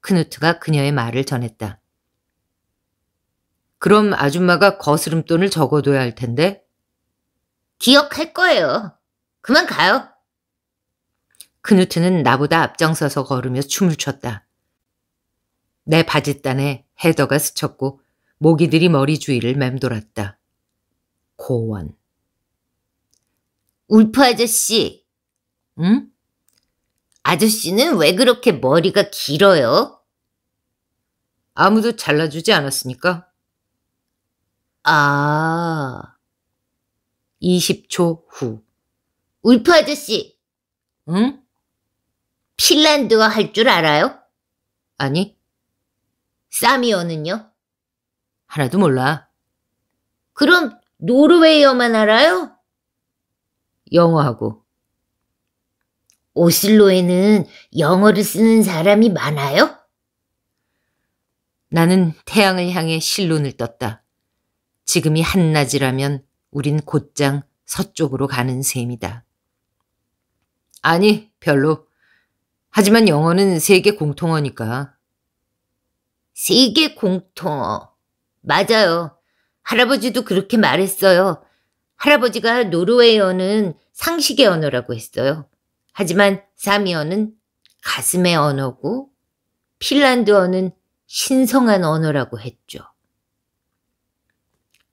크누트가 그녀의 말을 전했다. 그럼 아줌마가 거스름돈을 적어둬야 할 텐데? 기억할 거예요. 그만 가요. 크누트는 나보다 앞장서서 걸으며 춤을 췄다. 내 바짓단에 헤더가 스쳤고 모기들이 머리 주위를 맴돌았다. 고원. 울프 아저씨. 응? 아저씨는 왜 그렇게 머리가 길어요? 아무도 잘라주지 않았으니까. 아. 20초 후. 울프 아저씨. 응? 핀란드어 할 줄 알아요? 아니. 사미어는요? 하나도 몰라. 그럼 노르웨이어만 알아요? 영어하고. 오슬로에는 영어를 쓰는 사람이 많아요? 나는 태양을 향해 실론을 떴다. 지금이 한낮이라면 우린 곧장 서쪽으로 가는 셈이다. 아니, 별로. 하지만 영어는 세계 공통어니까. 세계 공통어. 맞아요. 할아버지도 그렇게 말했어요. 할아버지가 노르웨이어는 상식의 언어라고 했어요. 하지만 사미어는 가슴의 언어고 핀란드어는 신성한 언어라고 했죠.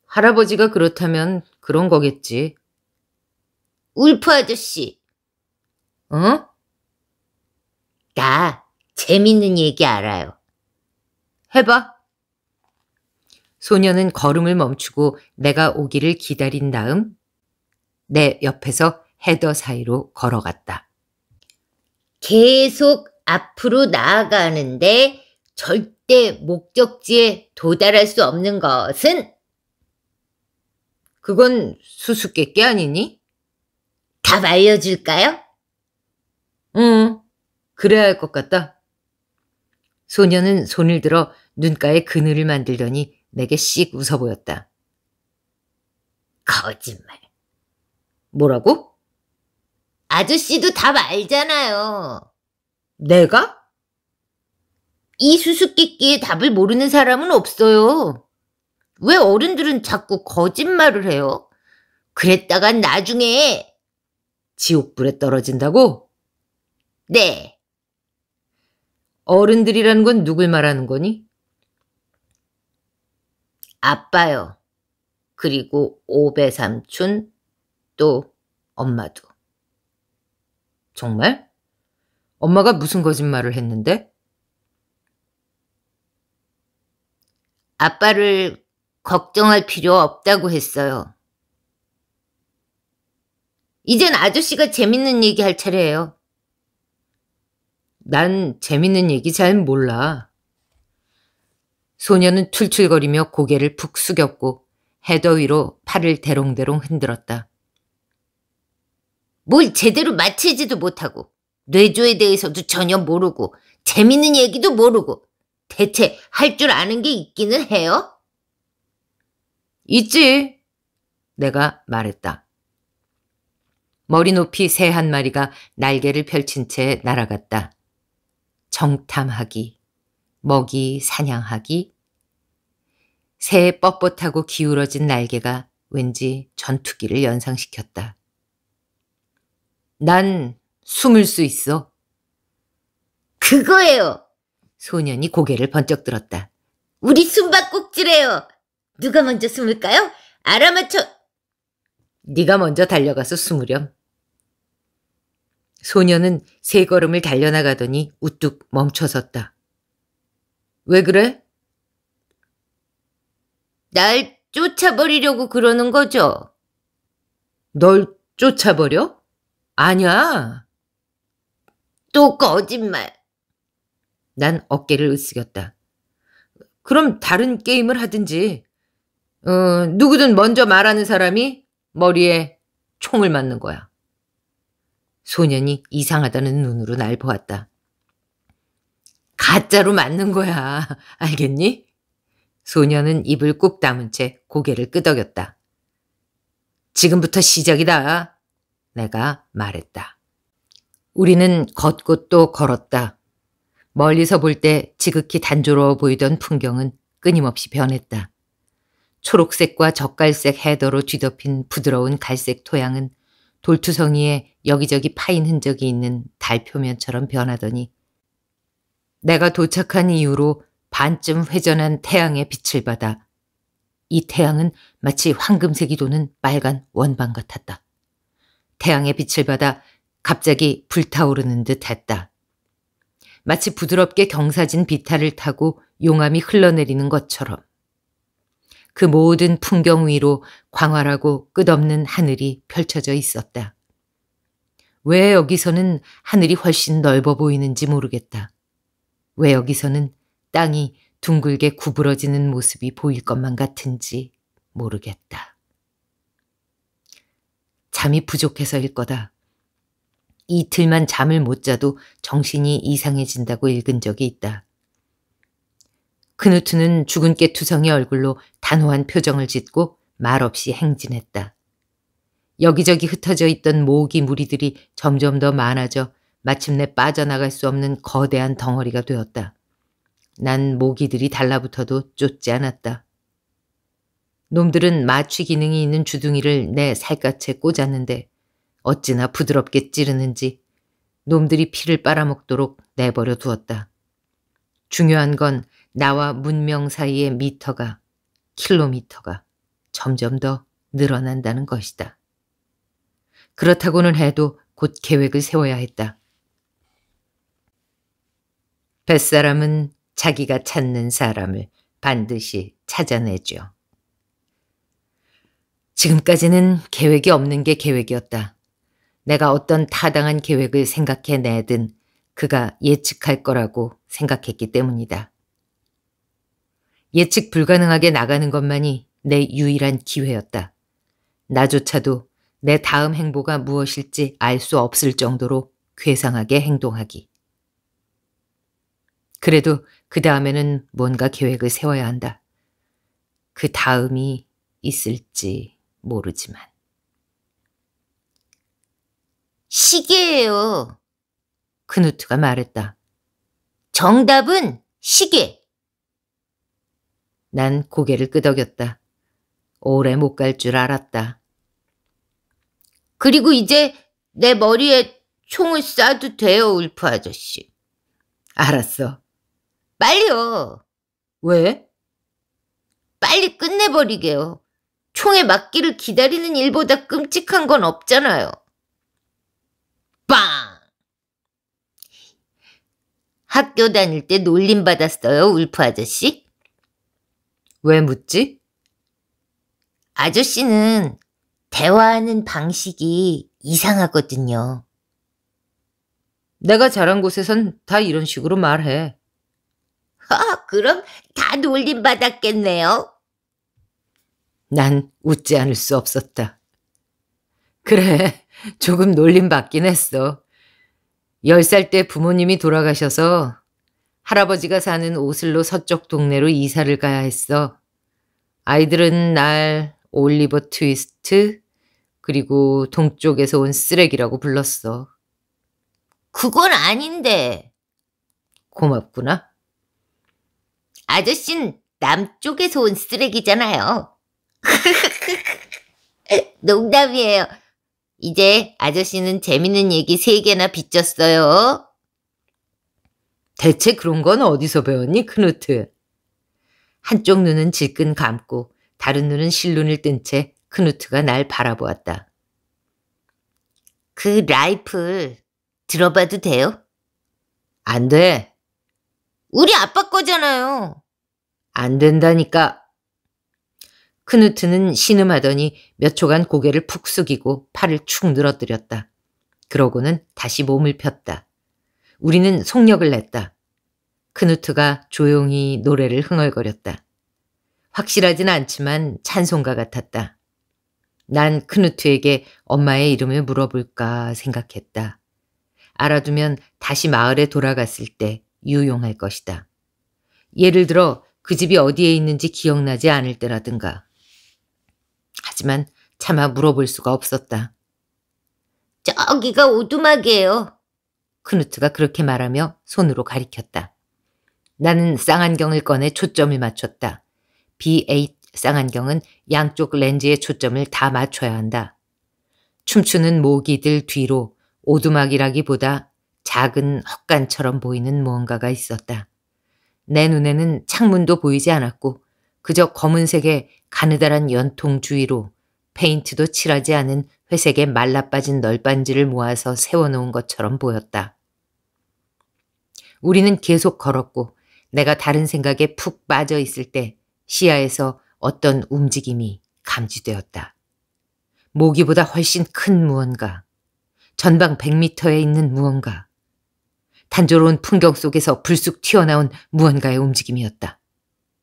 할아버지가 그렇다면 그런 거겠지. 울프 아저씨. 어? 나 재밌는 얘기 알아요. 해봐. 소녀는 걸음을 멈추고 내가 오기를 기다린 다음 내 옆에서 헤더 사이로 걸어갔다. 계속 앞으로 나아가는데 절대 목적지에 도달할 수 없는 것은 그건 수수께끼 아니니? 답 알려줄까요? 응, 그래야 할 것 같다. 소녀는 손을 들어 눈가에 그늘을 만들더니 내게 씩 웃어 보였다. 거짓말. 뭐라고? 아저씨도 답 알잖아요. 내가? 이 수수께끼에 답을 모르는 사람은 없어요. 왜 어른들은 자꾸 거짓말을 해요? 그랬다간 나중에 지옥불에 떨어진다고? 네. 어른들이라는 건 누굴 말하는 거니? 아빠요. 그리고 오배 삼촌 또 엄마도. 정말? 엄마가 무슨 거짓말을 했는데? 아빠를 걱정할 필요 없다고 했어요. 이젠 아저씨가 재밌는 얘기 할 차례예요. 난 재밌는 얘기 잘 몰라. 소녀는 툴툴거리며 고개를 푹 숙였고 헤더 위로 팔을 대롱대롱 흔들었다. 뭘 제대로 맞히지도 못하고 뇌조에 대해서도 전혀 모르고 재밌는 얘기도 모르고 대체 할 줄 아는 게 있기는 해요? 있지. 내가 말했다. 머리 높이 새 한 마리가 날개를 펼친 채 날아갔다. 정탐하기, 먹이 사냥하기. 새의 뻣뻣하고 기울어진 날개가 왠지 전투기를 연상시켰다. 난 숨을 수 있어. 그거예요. 소년이 고개를 번쩍 들었다. 우리 숨바꼭질해요. 누가 먼저 숨을까요? 알아맞혀. 네가 먼저 달려가서 숨으렴. 소년은 세 걸음을 달려나가더니 우뚝 멈춰섰다. 왜 그래? 날 쫓아버리려고 그러는 거죠. 널 쫓아버려? 아니야. 또 거짓말. 난 어깨를 으쓱였다. 그럼 다른 게임을 하든지. 어, 누구든 먼저 말하는 사람이 머리에 총을 맞는 거야. 소년이 이상하다는 눈으로 날 보았다. 가짜로 맞는 거야. 알겠니? 소년은 입을 꾹 담은 채 고개를 끄덕였다. 지금부터 시작이다. 내가 말했다. 우리는 걷고 또 걸었다. 멀리서 볼 때 지극히 단조로워 보이던 풍경은 끊임없이 변했다. 초록색과 적갈색 헤더로 뒤덮인 부드러운 갈색 토양은 돌투성이에 여기저기 파인 흔적이 있는 달 표면처럼 변하더니 내가 도착한 이후로 반쯤 회전한 태양의 빛을 받아 이 태양은 마치 황금색이 도는 빨간 원반 같았다. 태양의 빛을 받아 갑자기 불타오르는 듯 했다. 마치 부드럽게 경사진 비탈을 타고 용암이 흘러내리는 것처럼. 그 모든 풍경 위로 광활하고 끝없는 하늘이 펼쳐져 있었다. 왜 여기서는 하늘이 훨씬 넓어 보이는지 모르겠다. 왜 여기서는 땅이 둥글게 구부러지는 모습이 보일 것만 같은지 모르겠다. 잠이 부족해서일 거다. 이틀만 잠을 못 자도 정신이 이상해진다고 읽은 적이 있다. 그누트는 죽은 깨 투성이 얼굴로 단호한 표정을 짓고 말없이 행진했다. 여기저기 흩어져 있던 모기 무리들이 점점 더 많아져 마침내 빠져나갈 수 없는 거대한 덩어리가 되었다. 난 모기들이 달라붙어도 쫓지 않았다. 놈들은 마취 기능이 있는 주둥이를 내 살갗에 꽂았는데 어찌나 부드럽게 찌르는지 놈들이 피를 빨아먹도록 내버려 두었다. 중요한 건 나와 문명 사이의 미터가, 킬로미터가 점점 더 늘어난다는 것이다. 그렇다고는 해도 곧 계획을 세워야 했다. 뱃사람은 자기가 찾는 사람을 반드시 찾아내죠. 지금까지는 계획이 없는 게 계획이었다. 내가 어떤 타당한 계획을 생각해내든 그가 예측할 거라고 생각했기 때문이다. 예측 불가능하게 나가는 것만이 내 유일한 기회였다. 나조차도 내 다음 행보가 무엇일지 알 수 없을 정도로 괴상하게 행동하기. 그래도 그 다음에는 뭔가 계획을 세워야 한다. 그 다음이 있을지. 모르지만. 시계예요. 그누트가 말했다. 정답은 시계. 난 고개를 끄덕였다. 오래 못 갈 줄 알았다. 그리고 이제 내 머리에 총을 쏴도 돼요, 울프 아저씨. 알았어. 빨리요. 왜? 빨리 끝내버리게요. 총에 맞기를 기다리는 일보다 끔찍한 건 없잖아요. 빵! 학교 다닐 때 놀림 받았어요, 울프 아저씨? 왜 묻지? 아저씨는 대화하는 방식이 이상하거든요. 내가 자란 곳에선 다 이런 식으로 말해. 아, 그럼 다 놀림 받았겠네요. 난 웃지 않을 수 없었다. 그래, 조금 놀림받긴 했어. 열 살 때 부모님이 돌아가셔서 할아버지가 사는 오슬로 서쪽 동네로 이사를 가야 했어. 아이들은 날 올리버 트위스트 그리고 동쪽에서 온 쓰레기라고 불렀어. 그건 아닌데. 고맙구나. 아저씨는 남쪽에서 온 쓰레기잖아요. 농담이에요. 이제 아저씨는 재밌는 얘기 세개나 빚졌어요. 대체 그런 건 어디서 배웠니, 크누트? 한쪽 눈은 질끈 감고 다른 눈은 실눈을 뜬 채 크누트가 날 바라보았다. 그 라이플 들어봐도 돼요? 안 돼. 우리 아빠 거잖아요. 안 된다니까. 크누트는 신음하더니 몇 초간 고개를 푹 숙이고 팔을 축 늘어뜨렸다. 그러고는 다시 몸을 폈다. 우리는 속력을 냈다. 크누트가 조용히 노래를 흥얼거렸다. 확실하진 않지만 찬송가 같았다. 난 크누트에게 엄마의 이름을 물어볼까 생각했다. 알아두면 다시 마을에 돌아갔을 때 유용할 것이다. 예를 들어 그 집이 어디에 있는지 기억나지 않을 때라든가 하지만 차마 물어볼 수가 없었다. 저기가 오두막이에요. 크누트가 그렇게 말하며 손으로 가리켰다. 나는 쌍안경을 꺼내 초점을 맞췄다. B8 쌍안경은 양쪽 렌즈의 초점을 다 맞춰야 한다. 춤추는 모기들 뒤로 오두막이라기보다 작은 헛간처럼 보이는 무언가가 있었다. 내 눈에는 창문도 보이지 않았고 그저 검은색의 가느다란 연통 주위로 페인트도 칠하지 않은 회색의 말라빠진 널빤지를 모아서 세워놓은 것처럼 보였다. 우리는 계속 걸었고 내가 다른 생각에 푹 빠져 있을 때 시야에서 어떤 움직임이 감지되었다. 모기보다 훨씬 큰 무언가, 전방 100m에 있는 무언가, 단조로운 풍경 속에서 불쑥 튀어나온 무언가의 움직임이었다.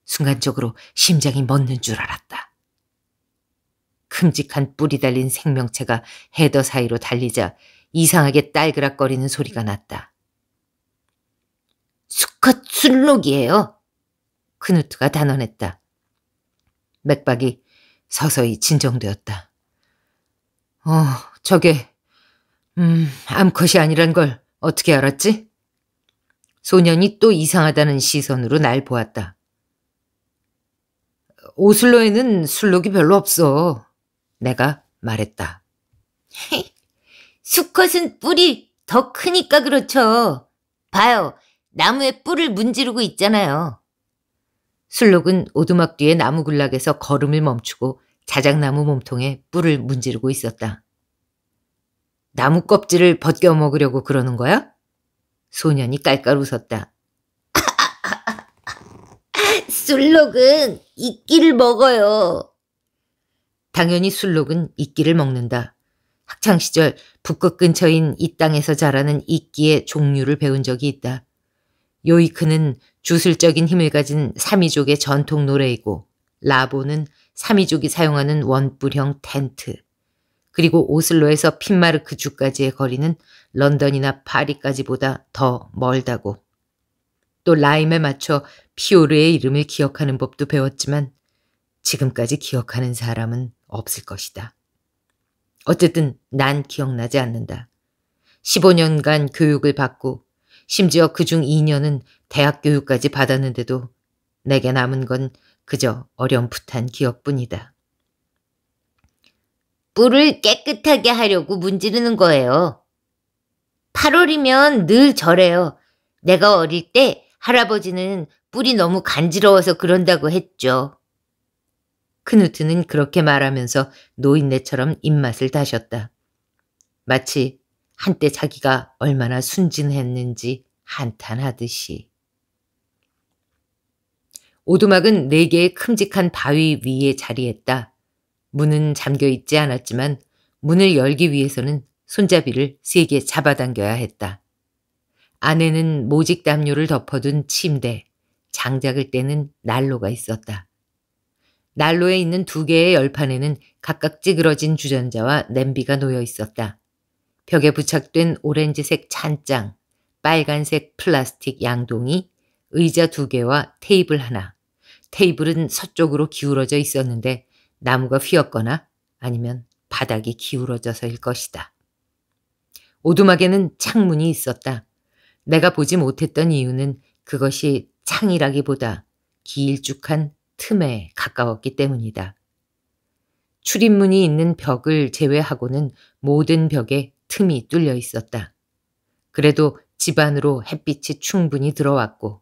순간적으로 심장이 멎는 줄 알았다. 큼직한 뿔이 달린 생명체가 헤더 사이로 달리자 이상하게 딸그락거리는 소리가 났다. 수컷 순록이에요. 크누트가 단언했다. 맥박이 서서히 진정되었다. 어, 저게, 음, 암컷이 아니란 걸 어떻게 알았지? 소년이 또 이상하다는 시선으로 날 보았다. 오슬로에는 술록이 별로 없어. 내가 말했다. 수컷은 뿔이 더 크니까 그렇죠. 봐요. 나무에 뿔을 문지르고 있잖아요. 술록은 오두막 뒤에 나무 군락에서 걸음을 멈추고 자작나무 몸통에 뿔을 문지르고 있었다. 나무 껍질을 벗겨 먹으려고 그러는 거야? 소년이 깔깔 웃었다. 술록은 이끼를 먹어요. 당연히 술록은 이끼를 먹는다. 학창시절 북극 근처인 이 땅에서 자라는 이끼의 종류를 배운 적이 있다. 요이크는 주술적인 힘을 가진 사미족의 전통 노래이고 라보는 사미족이 사용하는 원뿔형 텐트 그리고 오슬로에서 핀마르크 주까지의 거리는 런던이나 파리까지보다 더 멀다고. 또 라임에 맞춰 피오르의 이름을 기억하는 법도 배웠지만 지금까지 기억하는 사람은 없을 것이다. 어쨌든 난 기억나지 않는다. 15년간 교육을 받고 심지어 그 중 2년은 대학 교육까지 받았는데도 내게 남은 건 그저 어렴풋한 기억뿐이다. 뿔을 깨끗하게 하려고 문지르는 거예요. 8월이면 늘 저래요. 내가 어릴 때 할아버지는 뿔이 너무 간지러워서 그런다고 했죠. 크누트는 그렇게 말하면서 노인네처럼 입맛을 다셨다. 마치 한때 자기가 얼마나 순진했는지 한탄하듯이. 오두막은 네 개의 큼직한 바위 위에 자리했다. 문은 잠겨 있지 않았지만 문을 열기 위해서는 손잡이를 세 개 잡아당겨야 했다. 안에는 모직 담요를 덮어둔 침대, 장작을 떼는 난로가 있었다. 난로에 있는 두 개의 열판에는 각각 찌그러진 주전자와 냄비가 놓여 있었다. 벽에 부착된 오렌지색 찬장, 빨간색 플라스틱 양동이, 의자 두 개와 테이블 하나. 테이블은 서쪽으로 기울어져 있었는데 나무가 휘었거나 아니면 바닥이 기울어져서일 것이다. 오두막에는 창문이 있었다. 내가 보지 못했던 이유는 그것이 창이라기보다 길쭉한 틈에 가까웠기 때문이다. 출입문이 있는 벽을 제외하고는 모든 벽에 틈이 뚫려 있었다. 그래도 집 안으로 햇빛이 충분히 들어왔고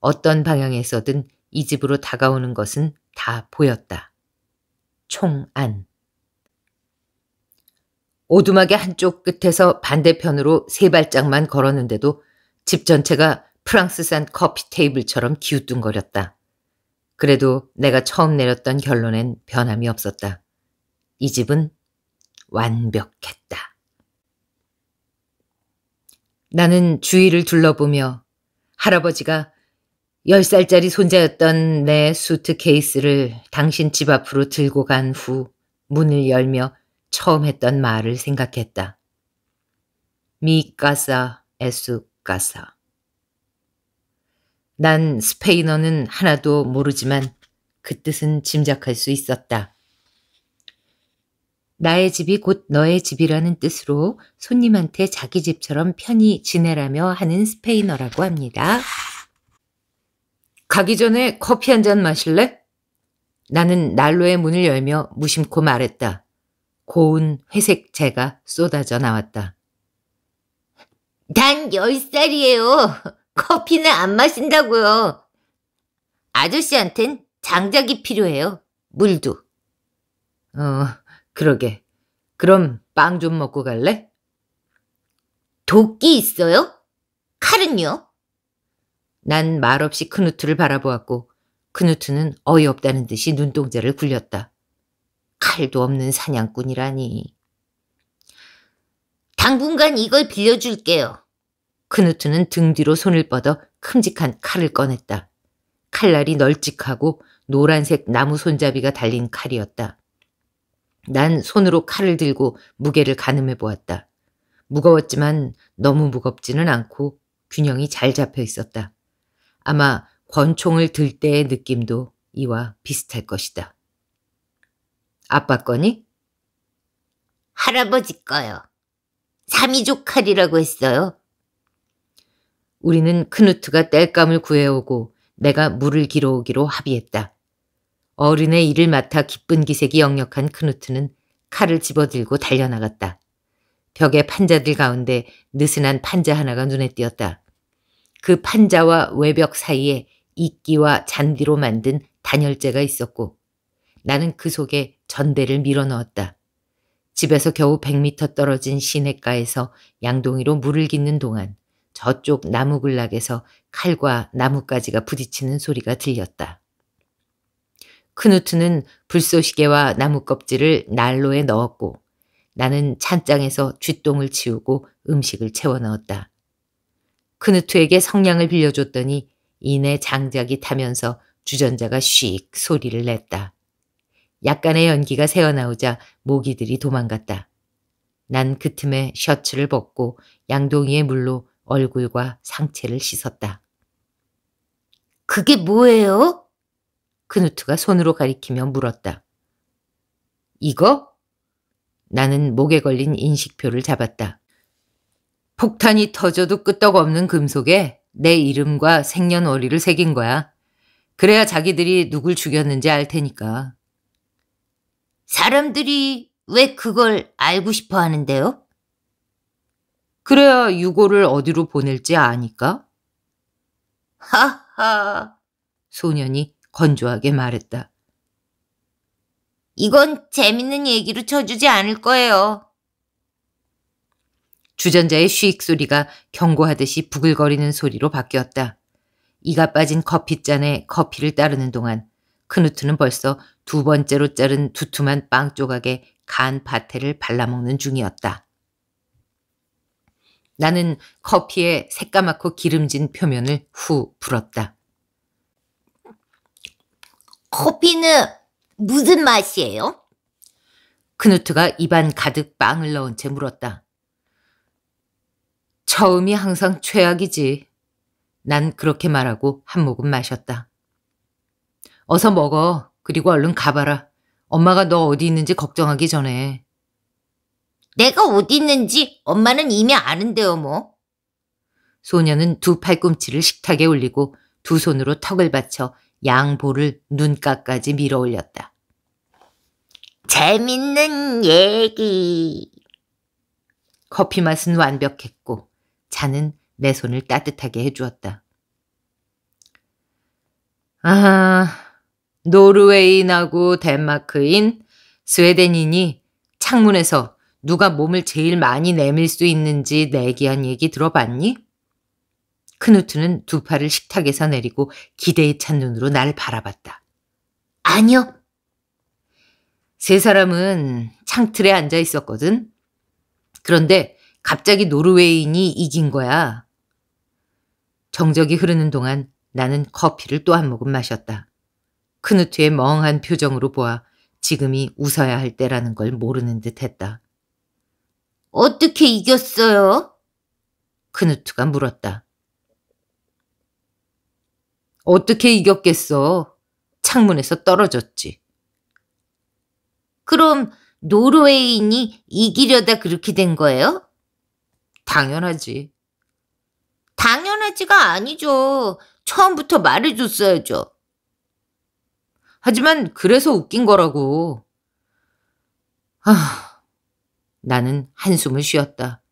어떤 방향에서든 이 집으로 다가오는 것은 다 보였다. 총안. 오두막의 한쪽 끝에서 반대편으로 세 발짝만 걸었는데도 집 전체가 프랑스산 커피 테이블처럼 기우뚱거렸다. 그래도 내가 처음 내렸던 결론엔 변함이 없었다. 이 집은 완벽했다. 나는 주위를 둘러보며 할아버지가 10살짜리 손자였던 내 수트케이스를 당신 집 앞으로 들고 간 후 문을 열며 처음 했던 말을 생각했다. 미까사 에수까사 난 스페인어는 하나도 모르지만 그 뜻은 짐작할 수 있었다. 나의 집이 곧 너의 집이라는 뜻으로 손님한테 자기 집처럼 편히 지내라며 하는 스페인어라고 합니다. 가기 전에 커피 한 잔 마실래? 나는 난로의 문을 열며 무심코 말했다. 고운 회색 재가 쏟아져 나왔다. 난 열살이에요 커피는 안 마신다고요. 아저씨한텐 장작이 필요해요. 물도. 어, 그러게. 그럼 빵 좀 먹고 갈래? 도끼 있어요? 칼은요? 난 말없이 크누트를 바라보았고 크누트는 어이없다는 듯이 눈동자를 굴렸다. 칼도 없는 사냥꾼이라니. 당분간 이걸 빌려줄게요. 크누트는 등 뒤로 손을 뻗어 큼직한 칼을 꺼냈다. 칼날이 널찍하고 노란색 나무 손잡이가 달린 칼이었다. 난 손으로 칼을 들고 무게를 가늠해 보았다. 무거웠지만 너무 무겁지는 않고 균형이 잘 잡혀 있었다. 아마 권총을 들 때의 느낌도 이와 비슷할 것이다. 아빠 거니? 할아버지 거요. 삼이족 칼이라고 했어요. 우리는 크누트가 땔감을 구해오고 내가 물을 길어오기로 합의했다. 어른의 일을 맡아 기쁜 기색이 역력한 크누트는 칼을 집어들고 달려나갔다. 벽의 판자들 가운데 느슨한 판자 하나가 눈에 띄었다. 그 판자와 외벽 사이에 이끼와 잔디로 만든 단열재가 있었고 나는 그 속에 전대를 밀어넣었다. 집에서 겨우 100미터 떨어진 시냇가에서 양동이로 물을 깃는 동안 저쪽 나무 군락에서 칼과 나뭇가지가 부딪히는 소리가 들렸다. 크누트는 불쏘시개와 나무 껍질을 난로에 넣었고 나는 찬장에서 쥐똥을 치우고 음식을 채워 넣었다. 크누트에게 성냥을 빌려줬더니 이내 장작이 타면서 주전자가 씩 소리를 냈다. 약간의 연기가 새어나오자 모기들이 도망갔다. 난 그 틈에 셔츠를 벗고 양동이의 물로 얼굴과 상체를 씻었다. 그게 뭐예요? 그누트가 손으로 가리키며 물었다. 이거? 나는 목에 걸린 인식표를 잡았다. 폭탄이 터져도 끄떡없는 금속에 내 이름과 생년월일을 새긴 거야. 그래야 자기들이 누굴 죽였는지 알 테니까. 사람들이 왜 그걸 알고 싶어 하는데요? 그래야 유고를 어디로 보낼지 아니까. 하하. 소년이 건조하게 말했다. 이건 재밌는 얘기로 쳐주지 않을 거예요. 주전자의 쉬익 소리가 경고하듯이 부글거리는 소리로 바뀌었다. 이가 빠진 커피잔에 커피를 따르는 동안 크누트는 벌써 두 번째로 자른 두툼한 빵 조각에 간 파테를 발라먹는 중이었다. 나는 커피에 새까맣고 기름진 표면을 후 불었다. 커피는 무슨 맛이에요? 크누트가 입안 가득 빵을 넣은 채 물었다. 처음이 항상 최악이지. 난 그렇게 말하고 한 모금 마셨다. 어서 먹어. 그리고 얼른 가봐라. 엄마가 너 어디 있는지 걱정하기 전에. 내가 어디 있는지 엄마는 이미 아는데요, 뭐. 소녀는 두 팔꿈치를 식탁에 올리고 두 손으로 턱을 받쳐 양볼을 눈가까지 밀어 올렸다. 재밌는 얘기. 커피 맛은 완벽했고 자는 내 손을 따뜻하게 해주었다. 아, 노르웨이인하고 덴마크인, 스웨덴인이 창문에서 누가 몸을 제일 많이 내밀 수 있는지 내기한 얘기 들어봤니? 크누트는 두 팔을 식탁에서 내리고 기대에 찬 눈으로 날 바라봤다. 아니요. 세 사람은 창틀에 앉아 있었거든. 그런데 갑자기 노르웨이인이 이긴 거야. 정적이 흐르는 동안 나는 커피를 또 한 모금 마셨다. 크누트의 멍한 표정으로 보아 지금이 웃어야 할 때라는 걸 모르는 듯 했다. 어떻게 이겼어요? 크누트가 물었다. 어떻게 이겼겠어? 창문에서 떨어졌지. 그럼 노르웨이인이 이기려다 그렇게 된 거예요? 당연하지. 당연하지가 아니죠. 처음부터 말해줬어야죠. 하지만 그래서 웃긴 거라고. 아, 나는 한숨을 쉬었다.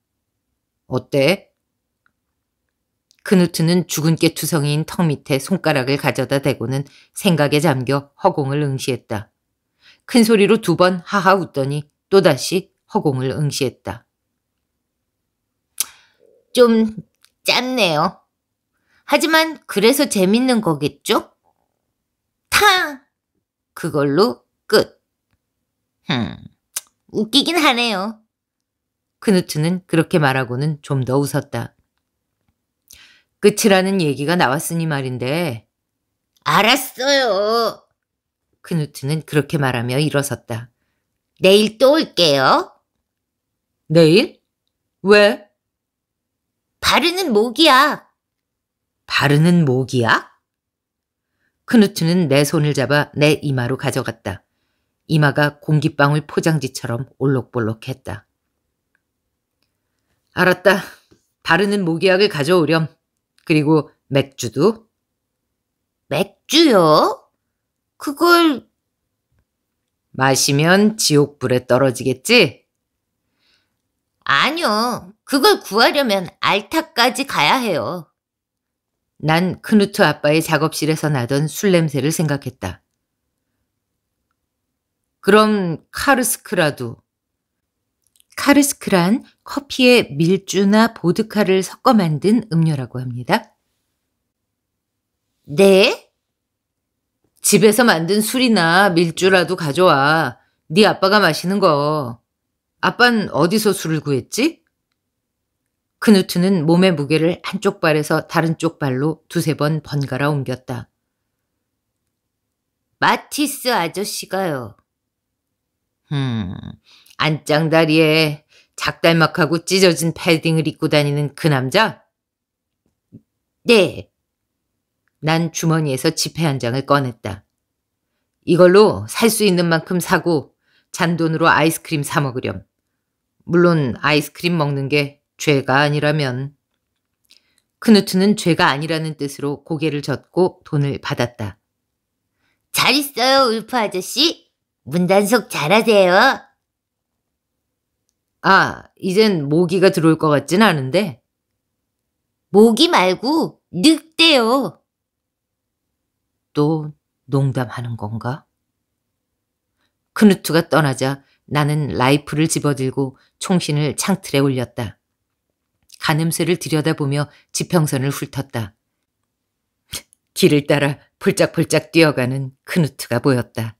어때? 그누트는 죽은 깨 투성이인 턱 밑에 손가락을 가져다 대고는 생각에 잠겨 허공을 응시했다. 큰 소리로 두 번 하하 웃더니 또다시 허공을 응시했다. 좀 짧네요. 하지만 그래서 재밌는 거겠죠? 탕! 그걸로 끝. 흠, 웃기긴 하네요. 크누트는 그렇게 말하고는 좀 더 웃었다. 끝이라는 얘기가 나왔으니 말인데 알았어요. 크누트는 그렇게 말하며 일어섰다. 내일 또 올게요. 내일? 왜? 바르는 모기야. 바르는 모기야? 크누트는 내 손을 잡아 내 이마로 가져갔다. 이마가 공기방울 포장지처럼 올록볼록했다. 알았다. 바르는 모기약을 가져오렴. 그리고 맥주도. 맥주요? 그걸 마시면 지옥불에 떨어지겠지? 아니요. 그걸 구하려면 알타까지 가야 해요. 난 크누트 아빠의 작업실에서 나던 술 냄새를 생각했다. 그럼 카르스크라도 카르스크란 커피에 밀주나 보드카를 섞어 만든 음료라고 합니다. 네? 집에서 만든 술이나 밀주라도 가져와. 네 아빠가 마시는 거. 아빤 어디서 술을 구했지? 크누트는 몸의 무게를 한쪽 발에서 다른 쪽 발로 두세 번 번갈아 옮겼다. 마티스 아저씨가요. 음, 안짱다리에 작달막하고 찢어진 패딩을 입고 다니는 그 남자? 네. 난 주머니에서 지폐 한 장을 꺼냈다. 이걸로 살 수 있는 만큼 사고 잔돈으로 아이스크림 사 먹으렴. 물론 아이스크림 먹는 게 죄가 아니라면. 크누트는 죄가 아니라는 뜻으로 고개를 젓고 돈을 받았다. 잘 있어요, 울프 아저씨. 문단속 잘하세요. 아, 이젠 모기가 들어올 것 같진 않은데. 모기 말고 늑대요. 또 농담하는 건가? 크누트가 떠나자 나는 라이프를 집어들고 총신을 창틀에 올렸다. 가늠쇠를 들여다보며 지평선을 훑었다. 길을 따라 폴짝폴짝 뛰어가는 크누트가 보였다.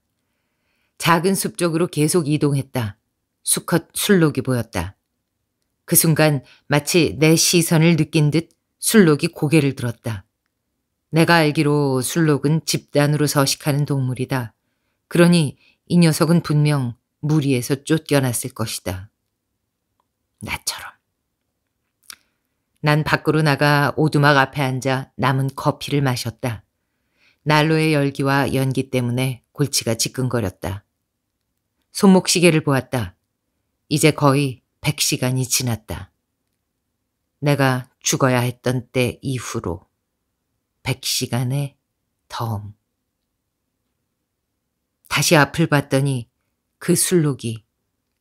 작은 숲 쪽으로 계속 이동했다. 수컷 술록이 보였다. 그 순간 마치 내 시선을 느낀 듯 술록이 고개를 들었다. 내가 알기로 술록은 집단으로 서식하는 동물이다. 그러니 이 녀석은 분명 무리에서 쫓겨났을 것이다. 나처럼. 난 밖으로 나가 오두막 앞에 앉아 남은 커피를 마셨다. 난로의 열기와 연기 때문에 골치가 지끈거렸다. 손목시계를 보았다. 이제 거의 100시간이 지났다. 내가 죽어야 했던 때 이후로 100시간의 덤. 다시 앞을 봤더니 그 술록이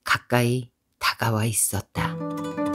가까이 다가와 있었다.